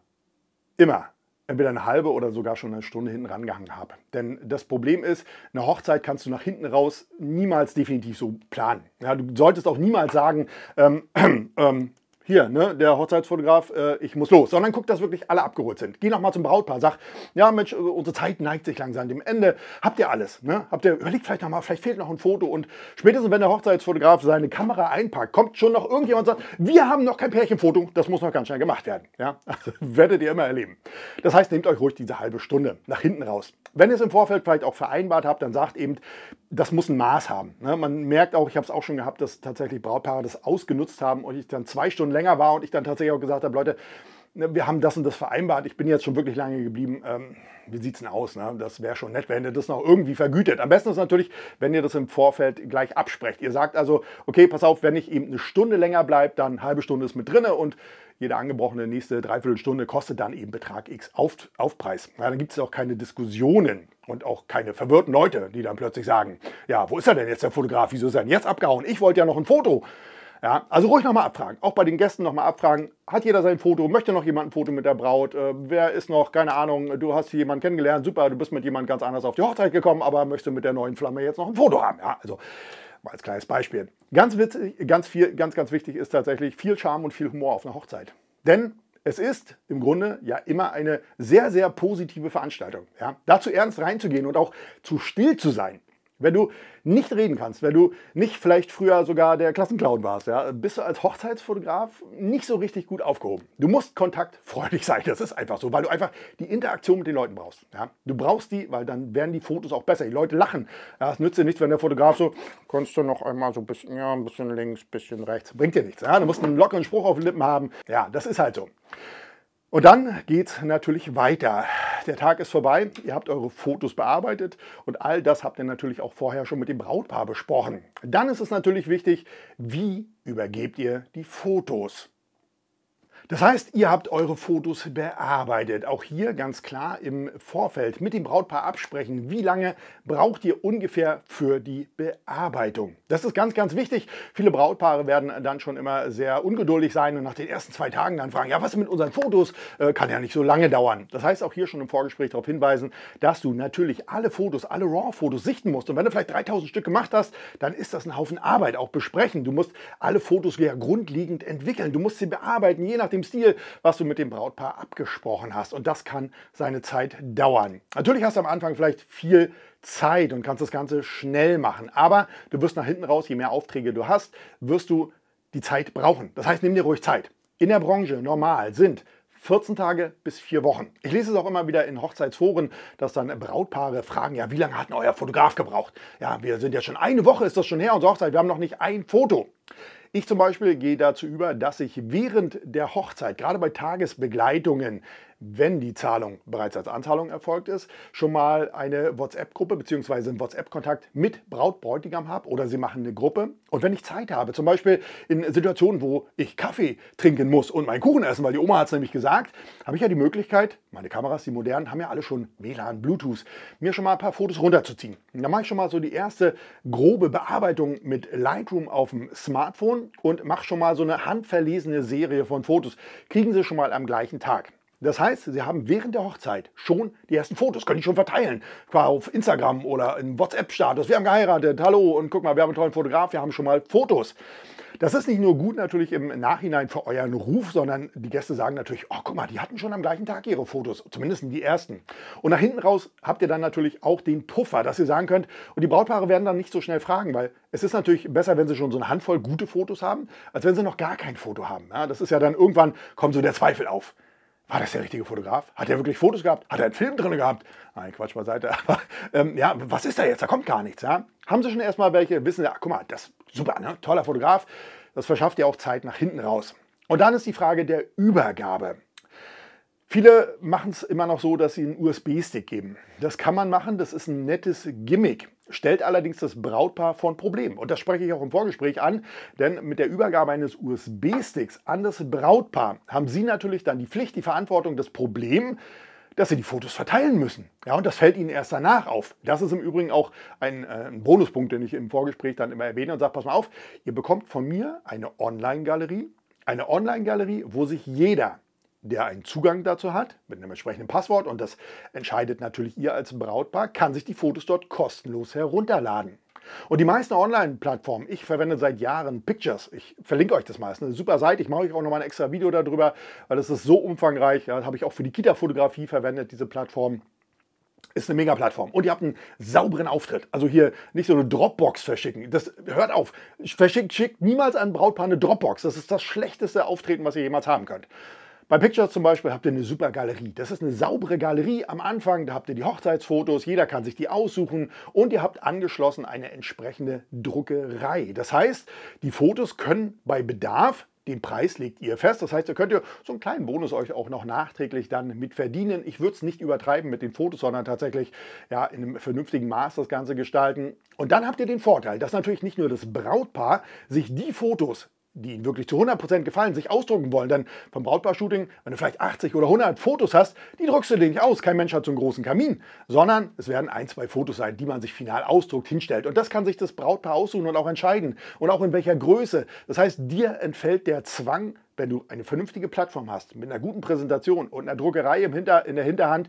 immer entweder eine halbe oder sogar schon eine Stunde hinten rangehangen habe. Denn das Problem ist, eine Hochzeit kannst du nach hinten raus niemals definitiv so planen. Ja, du solltest auch niemals sagen, ähm, [clears throat] ähm, hier, ne, der Hochzeitsfotograf, äh, ich muss los. Sondern guck, dass wirklich alle abgeholt sind. Geh nochmal zum Brautpaar, sag, ja Mensch, äh, unsere Zeit neigt sich langsam dem Ende. Habt ihr alles? Ne? Habt ihr, überlegt vielleicht nochmal, vielleicht fehlt noch ein Foto. Und spätestens, wenn der Hochzeitsfotograf seine Kamera einpackt, kommt schon noch irgendjemand und sagt, wir haben noch kein Pärchenfoto, das muss noch ganz schnell gemacht werden. Ja? Also, [laughs] werdet ihr immer erleben. Das heißt, nehmt euch ruhig diese halbe Stunde nach hinten raus. Wenn ihr es im Vorfeld vielleicht auch vereinbart habt, dann sagt eben, das muss ein Maß haben. Ne? Man merkt auch, ich habe es auch schon gehabt, dass tatsächlich Brautpaare das ausgenutzt haben und ich dann zwei Stunden länger länger war und ich dann tatsächlich auch gesagt habe, Leute, ne, wir haben das und das vereinbart, ich bin jetzt schon wirklich lange geblieben, ähm, wie es denn aus? Ne? Das wäre schon nett, wenn ihr das noch irgendwie vergütet. Am besten ist natürlich, wenn ihr das im Vorfeld gleich absprecht. Ihr sagt also, okay, pass auf, wenn ich eben eine Stunde länger bleibe, dann eine halbe Stunde ist mit drinne und jede angebrochene nächste Dreiviertelstunde kostet dann eben Betrag X Auf, Preis. Ja, dann gibt es auch keine Diskussionen und auch keine verwirrten Leute, die dann plötzlich sagen, ja, wo ist er denn jetzt, der Fotograf? Wieso ist er denn jetzt abgehauen? Ich wollte ja noch ein Foto. Ja, also ruhig nochmal abfragen. Auch bei den Gästen nochmal abfragen. Hat jeder sein Foto? Möchte noch jemand ein Foto mit der Braut? Äh, wer ist noch? Keine Ahnung. Du hast jemanden kennengelernt. Super, du bist mit jemand ganz anders auf die Hochzeit gekommen, aber möchtest du mit der neuen Flamme jetzt noch ein Foto haben? Ja, also mal als kleines Beispiel. Ganz witzig, ganz viel, ganz, ganz wichtig ist tatsächlich viel Charme und viel Humor auf einer Hochzeit. Denn es ist im Grunde ja immer eine sehr, sehr positive Veranstaltung. Ja? Dazu ernst reinzugehen und auch zu still zu sein, wenn du nicht reden kannst, wenn du nicht vielleicht früher sogar der Klassenclown warst, ja, bist du als Hochzeitsfotograf nicht so richtig gut aufgehoben. Du musst kontaktfreudig [laughs] sein, das ist einfach so, weil du einfach die Interaktion mit den Leuten brauchst. Ja. Du brauchst die, weil dann werden die Fotos auch besser. Die Leute lachen. Ja, es nützt dir nichts, wenn der Fotograf so, kannst du noch einmal so ein bisschen, ja, ein bisschen links, ein bisschen rechts. Bringt dir nichts. Ja. Du musst einen lockeren Spruch auf den Lippen haben. Ja, das ist halt so. Und dann geht's natürlich weiter der Tag ist vorbei, ihr habt eure Fotos bearbeitet und all das habt ihr natürlich auch vorher schon mit dem Brautpaar besprochen. Dann ist es natürlich wichtig, wie übergebt ihr die Fotos? Das heißt, ihr habt eure Fotos bearbeitet. Auch hier ganz klar im Vorfeld mit dem Brautpaar absprechen, wie lange braucht ihr ungefähr für die Bearbeitung. Das ist ganz, ganz wichtig. Viele Brautpaare werden dann schon immer sehr ungeduldig sein und nach den ersten zwei Tagen dann fragen, ja, was mit unseren Fotos? Äh, kann ja nicht so lange dauern. Das heißt, auch hier schon im Vorgespräch darauf hinweisen, dass du natürlich alle Fotos, alle RAW-Fotos sichten musst. Und wenn du vielleicht 3000 Stück gemacht hast, dann ist das ein Haufen Arbeit. Auch besprechen. Du musst alle Fotos ja grundlegend entwickeln. Du musst sie bearbeiten, je nachdem, dem Stil, was du mit dem Brautpaar abgesprochen hast. Und das kann seine Zeit dauern. Natürlich hast du am Anfang vielleicht viel Zeit und kannst das Ganze schnell machen. Aber du wirst nach hinten raus, je mehr Aufträge du hast, wirst du die Zeit brauchen. Das heißt, nimm dir ruhig Zeit. In der Branche normal sind 14 Tage bis 4 Wochen. Ich lese es auch immer wieder in Hochzeitsforen, dass dann Brautpaare fragen, ja, wie lange hat denn euer Fotograf gebraucht? Ja, wir sind ja schon eine Woche, ist das schon her, unsere Hochzeit, wir haben noch nicht ein Foto. Ich zum Beispiel gehe dazu über, dass ich während der Hochzeit, gerade bei Tagesbegleitungen, wenn die Zahlung bereits als Anzahlung erfolgt ist, schon mal eine WhatsApp-Gruppe bzw. einen WhatsApp-Kontakt mit Brautbräutigam habe oder Sie machen eine Gruppe. Und wenn ich Zeit habe, zum Beispiel in Situationen, wo ich Kaffee trinken muss und meinen Kuchen essen, weil die Oma hat es nämlich gesagt, habe ich ja die Möglichkeit, meine Kameras, die modernen, haben ja alle schon WLAN, Bluetooth, mir schon mal ein paar Fotos runterzuziehen. Da mache ich schon mal so die erste grobe Bearbeitung mit Lightroom auf dem Smartphone und mache schon mal so eine handverlesene Serie von Fotos. Kriegen Sie schon mal am gleichen Tag. Das heißt, Sie haben während der Hochzeit schon die ersten Fotos, können die schon verteilen. Auf Instagram oder im WhatsApp-Status. Wir haben geheiratet, hallo und guck mal, wir haben einen tollen Fotograf, wir haben schon mal Fotos. Das ist nicht nur gut natürlich im Nachhinein für euren Ruf, sondern die Gäste sagen natürlich, oh guck mal, die hatten schon am gleichen Tag ihre Fotos, zumindest die ersten. Und nach hinten raus habt ihr dann natürlich auch den Puffer, dass ihr sagen könnt, und die Brautpaare werden dann nicht so schnell fragen, weil es ist natürlich besser, wenn sie schon so eine Handvoll gute Fotos haben, als wenn sie noch gar kein Foto haben. Ja, das ist ja dann irgendwann kommt so der Zweifel auf war ah, das der richtige Fotograf? Hat er wirklich Fotos gehabt? Hat er einen Film drin gehabt? Nein, Quatsch beiseite. [laughs] Aber ähm, ja, was ist da jetzt? Da kommt gar nichts. Ja? Haben sie schon erstmal welche, wissen Sie, ach, guck mal, das ist super, ne? toller Fotograf. Das verschafft ja auch Zeit nach hinten raus. Und dann ist die Frage der Übergabe. Viele machen es immer noch so, dass sie einen USB-Stick geben. Das kann man machen, das ist ein nettes Gimmick stellt allerdings das Brautpaar vor ein Problem. Und das spreche ich auch im Vorgespräch an, denn mit der Übergabe eines USB-Sticks an das Brautpaar haben Sie natürlich dann die Pflicht, die Verantwortung, das Problem, dass sie die Fotos verteilen müssen. Ja, und das fällt ihnen erst danach auf. Das ist im Übrigen auch ein, äh, ein Bonuspunkt, den ich im Vorgespräch dann immer erwähne und sage, pass mal auf, ihr bekommt von mir eine Online-Galerie, eine Online-Galerie, wo sich jeder der einen Zugang dazu hat, mit einem entsprechenden Passwort, und das entscheidet natürlich ihr als Brautpaar, kann sich die Fotos dort kostenlos herunterladen. Und die meisten Online-Plattformen, ich verwende seit Jahren Pictures. Ich verlinke euch das mal. Das ist eine super Seite. Ich mache euch auch nochmal ein extra Video darüber, weil das ist so umfangreich. das habe ich auch für die Kita-Fotografie verwendet, diese Plattform. Ist eine Mega-Plattform. Und ihr habt einen sauberen Auftritt. Also hier nicht so eine Dropbox verschicken. Das hört auf. Verschickt, schickt niemals an Brautpaar eine Dropbox. Das ist das schlechteste Auftreten, was ihr jemals haben könnt. Bei Pictures zum Beispiel habt ihr eine super Galerie. Das ist eine saubere Galerie am Anfang. Da habt ihr die Hochzeitsfotos, jeder kann sich die aussuchen und ihr habt angeschlossen eine entsprechende Druckerei. Das heißt, die Fotos können bei Bedarf den Preis legt ihr fest. Das heißt, ihr könnt ihr so einen kleinen Bonus euch auch noch nachträglich dann mit verdienen. Ich würde es nicht übertreiben mit den Fotos, sondern tatsächlich ja, in einem vernünftigen Maß das Ganze gestalten. Und dann habt ihr den Vorteil, dass natürlich nicht nur das Brautpaar sich die Fotos die ihnen wirklich zu 100% gefallen, sich ausdrucken wollen. Denn vom Brautpaar-Shooting, wenn du vielleicht 80 oder 100 Fotos hast, die druckst du dir nicht aus. Kein Mensch hat so einen großen Kamin, sondern es werden ein, zwei Fotos sein, die man sich final ausdruckt, hinstellt. Und das kann sich das Brautpaar aussuchen und auch entscheiden. Und auch in welcher Größe. Das heißt, dir entfällt der Zwang, wenn du eine vernünftige Plattform hast, mit einer guten Präsentation und einer Druckerei im Hinter, in der Hinterhand,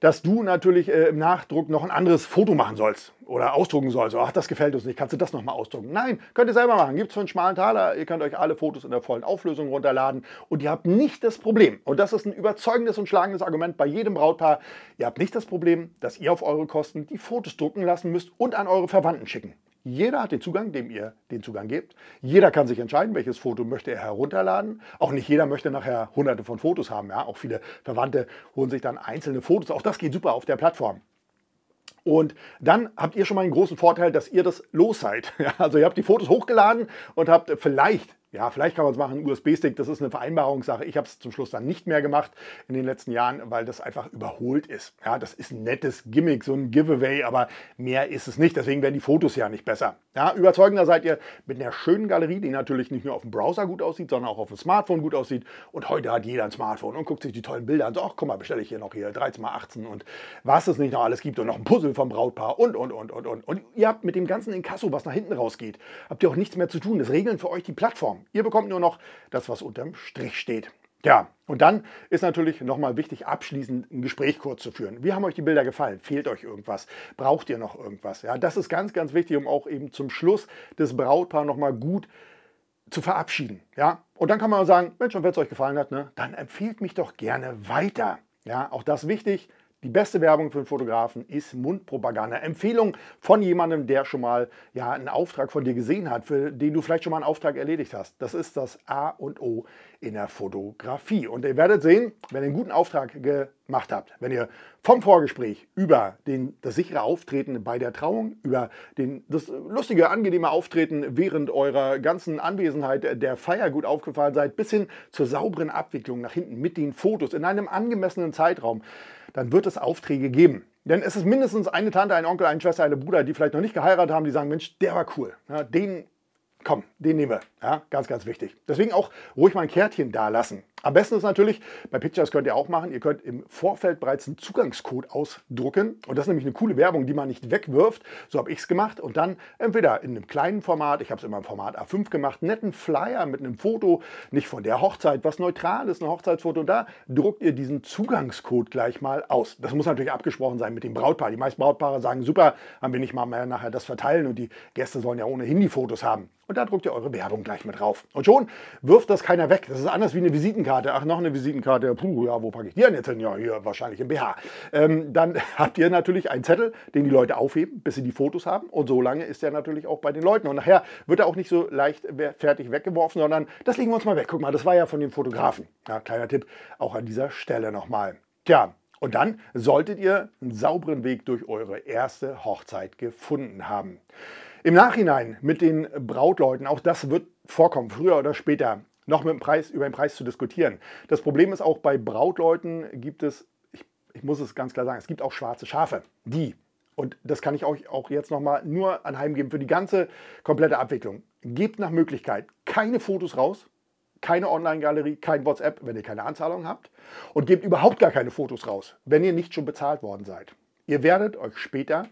dass du natürlich äh, im Nachdruck noch ein anderes Foto machen sollst oder ausdrucken sollst. Ach, das gefällt uns nicht, kannst du das nochmal ausdrucken? Nein, könnt ihr selber machen. Gibt es für einen schmalen Taler. Ihr könnt euch alle Fotos in der vollen Auflösung runterladen und ihr habt nicht das Problem. Und das ist ein überzeugendes und schlagendes Argument bei jedem Brautpaar. Ihr habt nicht das Problem, dass ihr auf eure Kosten die Fotos drucken lassen müsst und an eure Verwandten schicken. Jeder hat den Zugang, dem ihr den Zugang gebt. Jeder kann sich entscheiden, welches Foto möchte er herunterladen. Auch nicht jeder möchte nachher hunderte von Fotos haben. Ja? Auch viele Verwandte holen sich dann einzelne Fotos. Auch das geht super auf der Plattform. Und dann habt ihr schon mal einen großen Vorteil, dass ihr das los seid. [laughs] Ja? also ihr habt die Fotos hochgeladen und habt vielleicht ja, vielleicht kann man es machen, USB-Stick, das ist eine Vereinbarungssache. Ich habe es zum Schluss dann nicht mehr gemacht in den letzten Jahren, weil das einfach überholt ist. Ja, das ist ein nettes Gimmick, so ein Giveaway, aber mehr ist es nicht. Deswegen werden die Fotos ja nicht besser. Ja, überzeugender seid ihr mit einer schönen Galerie, die natürlich nicht nur auf dem Browser gut aussieht, sondern auch auf dem Smartphone gut aussieht. Und heute hat jeder ein Smartphone und guckt sich die tollen Bilder an. So, ach, guck mal, bestelle ich hier noch hier 13x18 und was es nicht noch alles gibt und noch ein Puzzle vom Brautpaar und, und, und, und, und. Und ihr habt mit dem ganzen Inkasso, was nach hinten rausgeht, habt ihr auch nichts mehr zu tun. Das regeln für euch die Plattform. Ihr bekommt nur noch das, was unterm Strich steht. Ja, und dann ist natürlich nochmal wichtig, abschließend ein Gespräch kurz zu führen. Wie haben euch die Bilder gefallen? Fehlt euch irgendwas? Braucht ihr noch irgendwas? Ja, das ist ganz, ganz wichtig, um auch eben zum Schluss das Brautpaar nochmal gut zu verabschieden. Ja, und dann kann man auch sagen, Mensch, und wenn es euch gefallen hat, ne, dann empfehlt mich doch gerne weiter. Ja, auch das wichtig, die beste Werbung für einen Fotografen ist Mundpropaganda. Empfehlung von jemandem, der schon mal ja, einen Auftrag von dir gesehen hat, für den du vielleicht schon mal einen Auftrag erledigt hast. Das ist das A und O in der Fotografie. Und ihr werdet sehen, wenn ihr einen guten Auftrag gemacht habt, wenn ihr vom Vorgespräch über den, das sichere Auftreten bei der Trauung, über den, das lustige, angenehme Auftreten während eurer ganzen Anwesenheit der Feier gut aufgefallen seid, bis hin zur sauberen Abwicklung nach hinten mit den Fotos in einem angemessenen Zeitraum, dann wird es Aufträge geben. Denn es ist mindestens eine Tante, ein Onkel, eine Schwester, eine Bruder, die vielleicht noch nicht geheiratet haben, die sagen, Mensch, der war cool. Ja, den, komm, den nehmen wir. Ja, ganz, ganz wichtig. Deswegen auch ruhig mal ein Kärtchen da lassen. Am besten ist natürlich, bei Pictures könnt ihr auch machen, ihr könnt im Vorfeld bereits einen Zugangscode ausdrucken. Und das ist nämlich eine coole Werbung, die man nicht wegwirft. So habe ich es gemacht. Und dann entweder in einem kleinen Format, ich habe es immer im Format A5 gemacht, netten Flyer mit einem Foto, nicht von der Hochzeit, was neutral ist, ein Hochzeitsfoto. Und Da druckt ihr diesen Zugangscode gleich mal aus. Das muss natürlich abgesprochen sein mit dem Brautpaar. Die meisten Brautpaare sagen, super, dann will ich mal mehr nachher das verteilen. Und die Gäste sollen ja ohnehin die Fotos haben. Und da druckt ihr eure Werbung gleich mit drauf. Und schon wirft das keiner weg. Das ist anders wie eine Visitenkarte. Visitenkarte, ach, noch eine Visitenkarte, puh, ja, wo packe ich die denn jetzt hin? Ja, hier, wahrscheinlich im BH. Ähm, dann [laughs] habt ihr natürlich einen Zettel, den die Leute aufheben, bis sie die Fotos haben. Und so lange ist der natürlich auch bei den Leuten. Und nachher wird er auch nicht so leicht fertig weggeworfen, sondern das legen wir uns mal weg. Guck mal, das war ja von dem Fotografen. Ja, kleiner Tipp, auch an dieser Stelle nochmal. Tja, und dann solltet ihr einen sauberen Weg durch eure erste Hochzeit gefunden haben. Im Nachhinein mit den Brautleuten, auch das wird vorkommen, früher oder später noch mit dem Preis, über den Preis zu diskutieren. Das Problem ist auch, bei Brautleuten gibt es, ich, ich muss es ganz klar sagen, es gibt auch schwarze Schafe, die und das kann ich euch auch jetzt nochmal nur anheimgeben für die ganze komplette Abwicklung. Gebt nach Möglichkeit keine Fotos raus, keine Online-Galerie, kein WhatsApp, wenn ihr keine Anzahlung habt. Und gebt überhaupt gar keine Fotos raus, wenn ihr nicht schon bezahlt worden seid. Ihr werdet euch später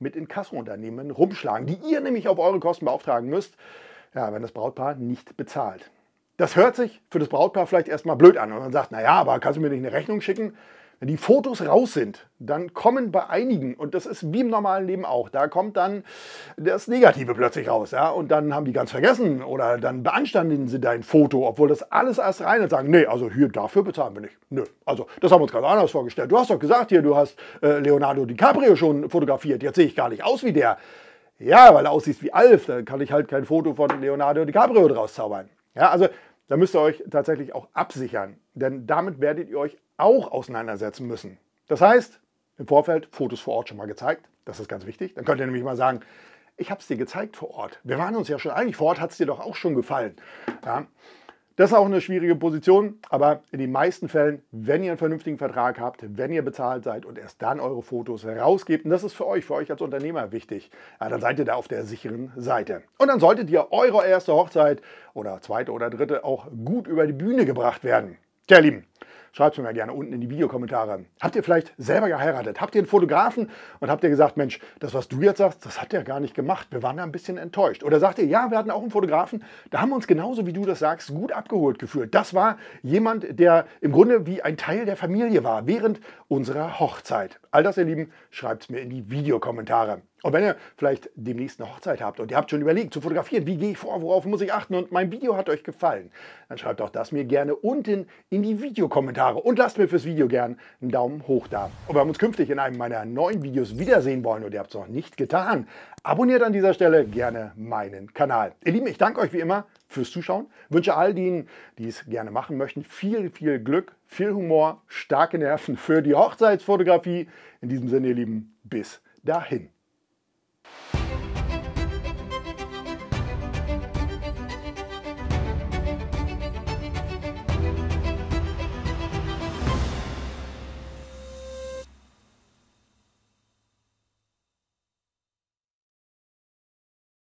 mit Inkassounternehmen rumschlagen, die ihr nämlich auf eure Kosten beauftragen müsst, ja, wenn das Brautpaar nicht bezahlt. Das hört sich für das Brautpaar vielleicht erstmal blöd an und man sagt, naja, aber kannst du mir nicht eine Rechnung schicken? Wenn die Fotos raus sind, dann kommen bei einigen, und das ist wie im normalen Leben auch, da kommt dann das Negative plötzlich raus. Ja? Und dann haben die ganz vergessen oder dann beanstanden sie dein Foto, obwohl das alles erst rein und sagen, nee, also hier dafür bezahlen wir nicht. Nö, also das haben wir uns ganz anders vorgestellt. Du hast doch gesagt hier, du hast äh, Leonardo DiCaprio schon fotografiert, jetzt sehe ich gar nicht aus wie der. Ja, weil er aussieht wie Alf, da kann ich halt kein Foto von Leonardo DiCaprio draus zaubern. Ja, also da müsst ihr euch tatsächlich auch absichern, denn damit werdet ihr euch auch auseinandersetzen müssen. Das heißt, im Vorfeld Fotos vor Ort schon mal gezeigt, das ist ganz wichtig. Dann könnt ihr nämlich mal sagen, ich habe es dir gezeigt vor Ort. Wir waren uns ja schon einig, vor Ort hat es dir doch auch schon gefallen. Ja, das ist auch eine schwierige Position, aber in den meisten Fällen, wenn ihr einen vernünftigen Vertrag habt, wenn ihr bezahlt seid und erst dann eure Fotos herausgebt, und das ist für euch, für euch als Unternehmer wichtig, ja, dann seid ihr da auf der sicheren Seite. Und dann solltet ihr eure erste Hochzeit oder zweite oder dritte auch gut über die Bühne gebracht werden. Tja, Lieben, Schreibt es mir gerne unten in die Videokommentare. Habt ihr vielleicht selber geheiratet? Habt ihr einen Fotografen und habt ihr gesagt, Mensch, das, was du jetzt sagst, das hat der gar nicht gemacht. Wir waren da ein bisschen enttäuscht. Oder sagt ihr, ja, wir hatten auch einen Fotografen, da haben wir uns genauso, wie du das sagst, gut abgeholt gefühlt. Das war jemand, der im Grunde wie ein Teil der Familie war während unserer Hochzeit. All das, ihr Lieben, schreibt es mir in die Videokommentare. Und wenn ihr vielleicht demnächst eine Hochzeit habt und ihr habt schon überlegt zu fotografieren, wie gehe ich vor, worauf muss ich achten und mein Video hat euch gefallen, dann schreibt auch das mir gerne unten in die Videokommentare und lasst mir fürs Video gerne einen Daumen hoch da. Und wenn wir uns künftig in einem meiner neuen Videos wiedersehen wollen und ihr habt es noch nicht getan, abonniert an dieser Stelle gerne meinen Kanal. Ihr Lieben, ich danke euch wie immer fürs Zuschauen, wünsche all denen, die es gerne machen möchten, viel, viel Glück, viel Humor, starke Nerven für die Hochzeitsfotografie. In diesem Sinne, ihr Lieben, bis dahin.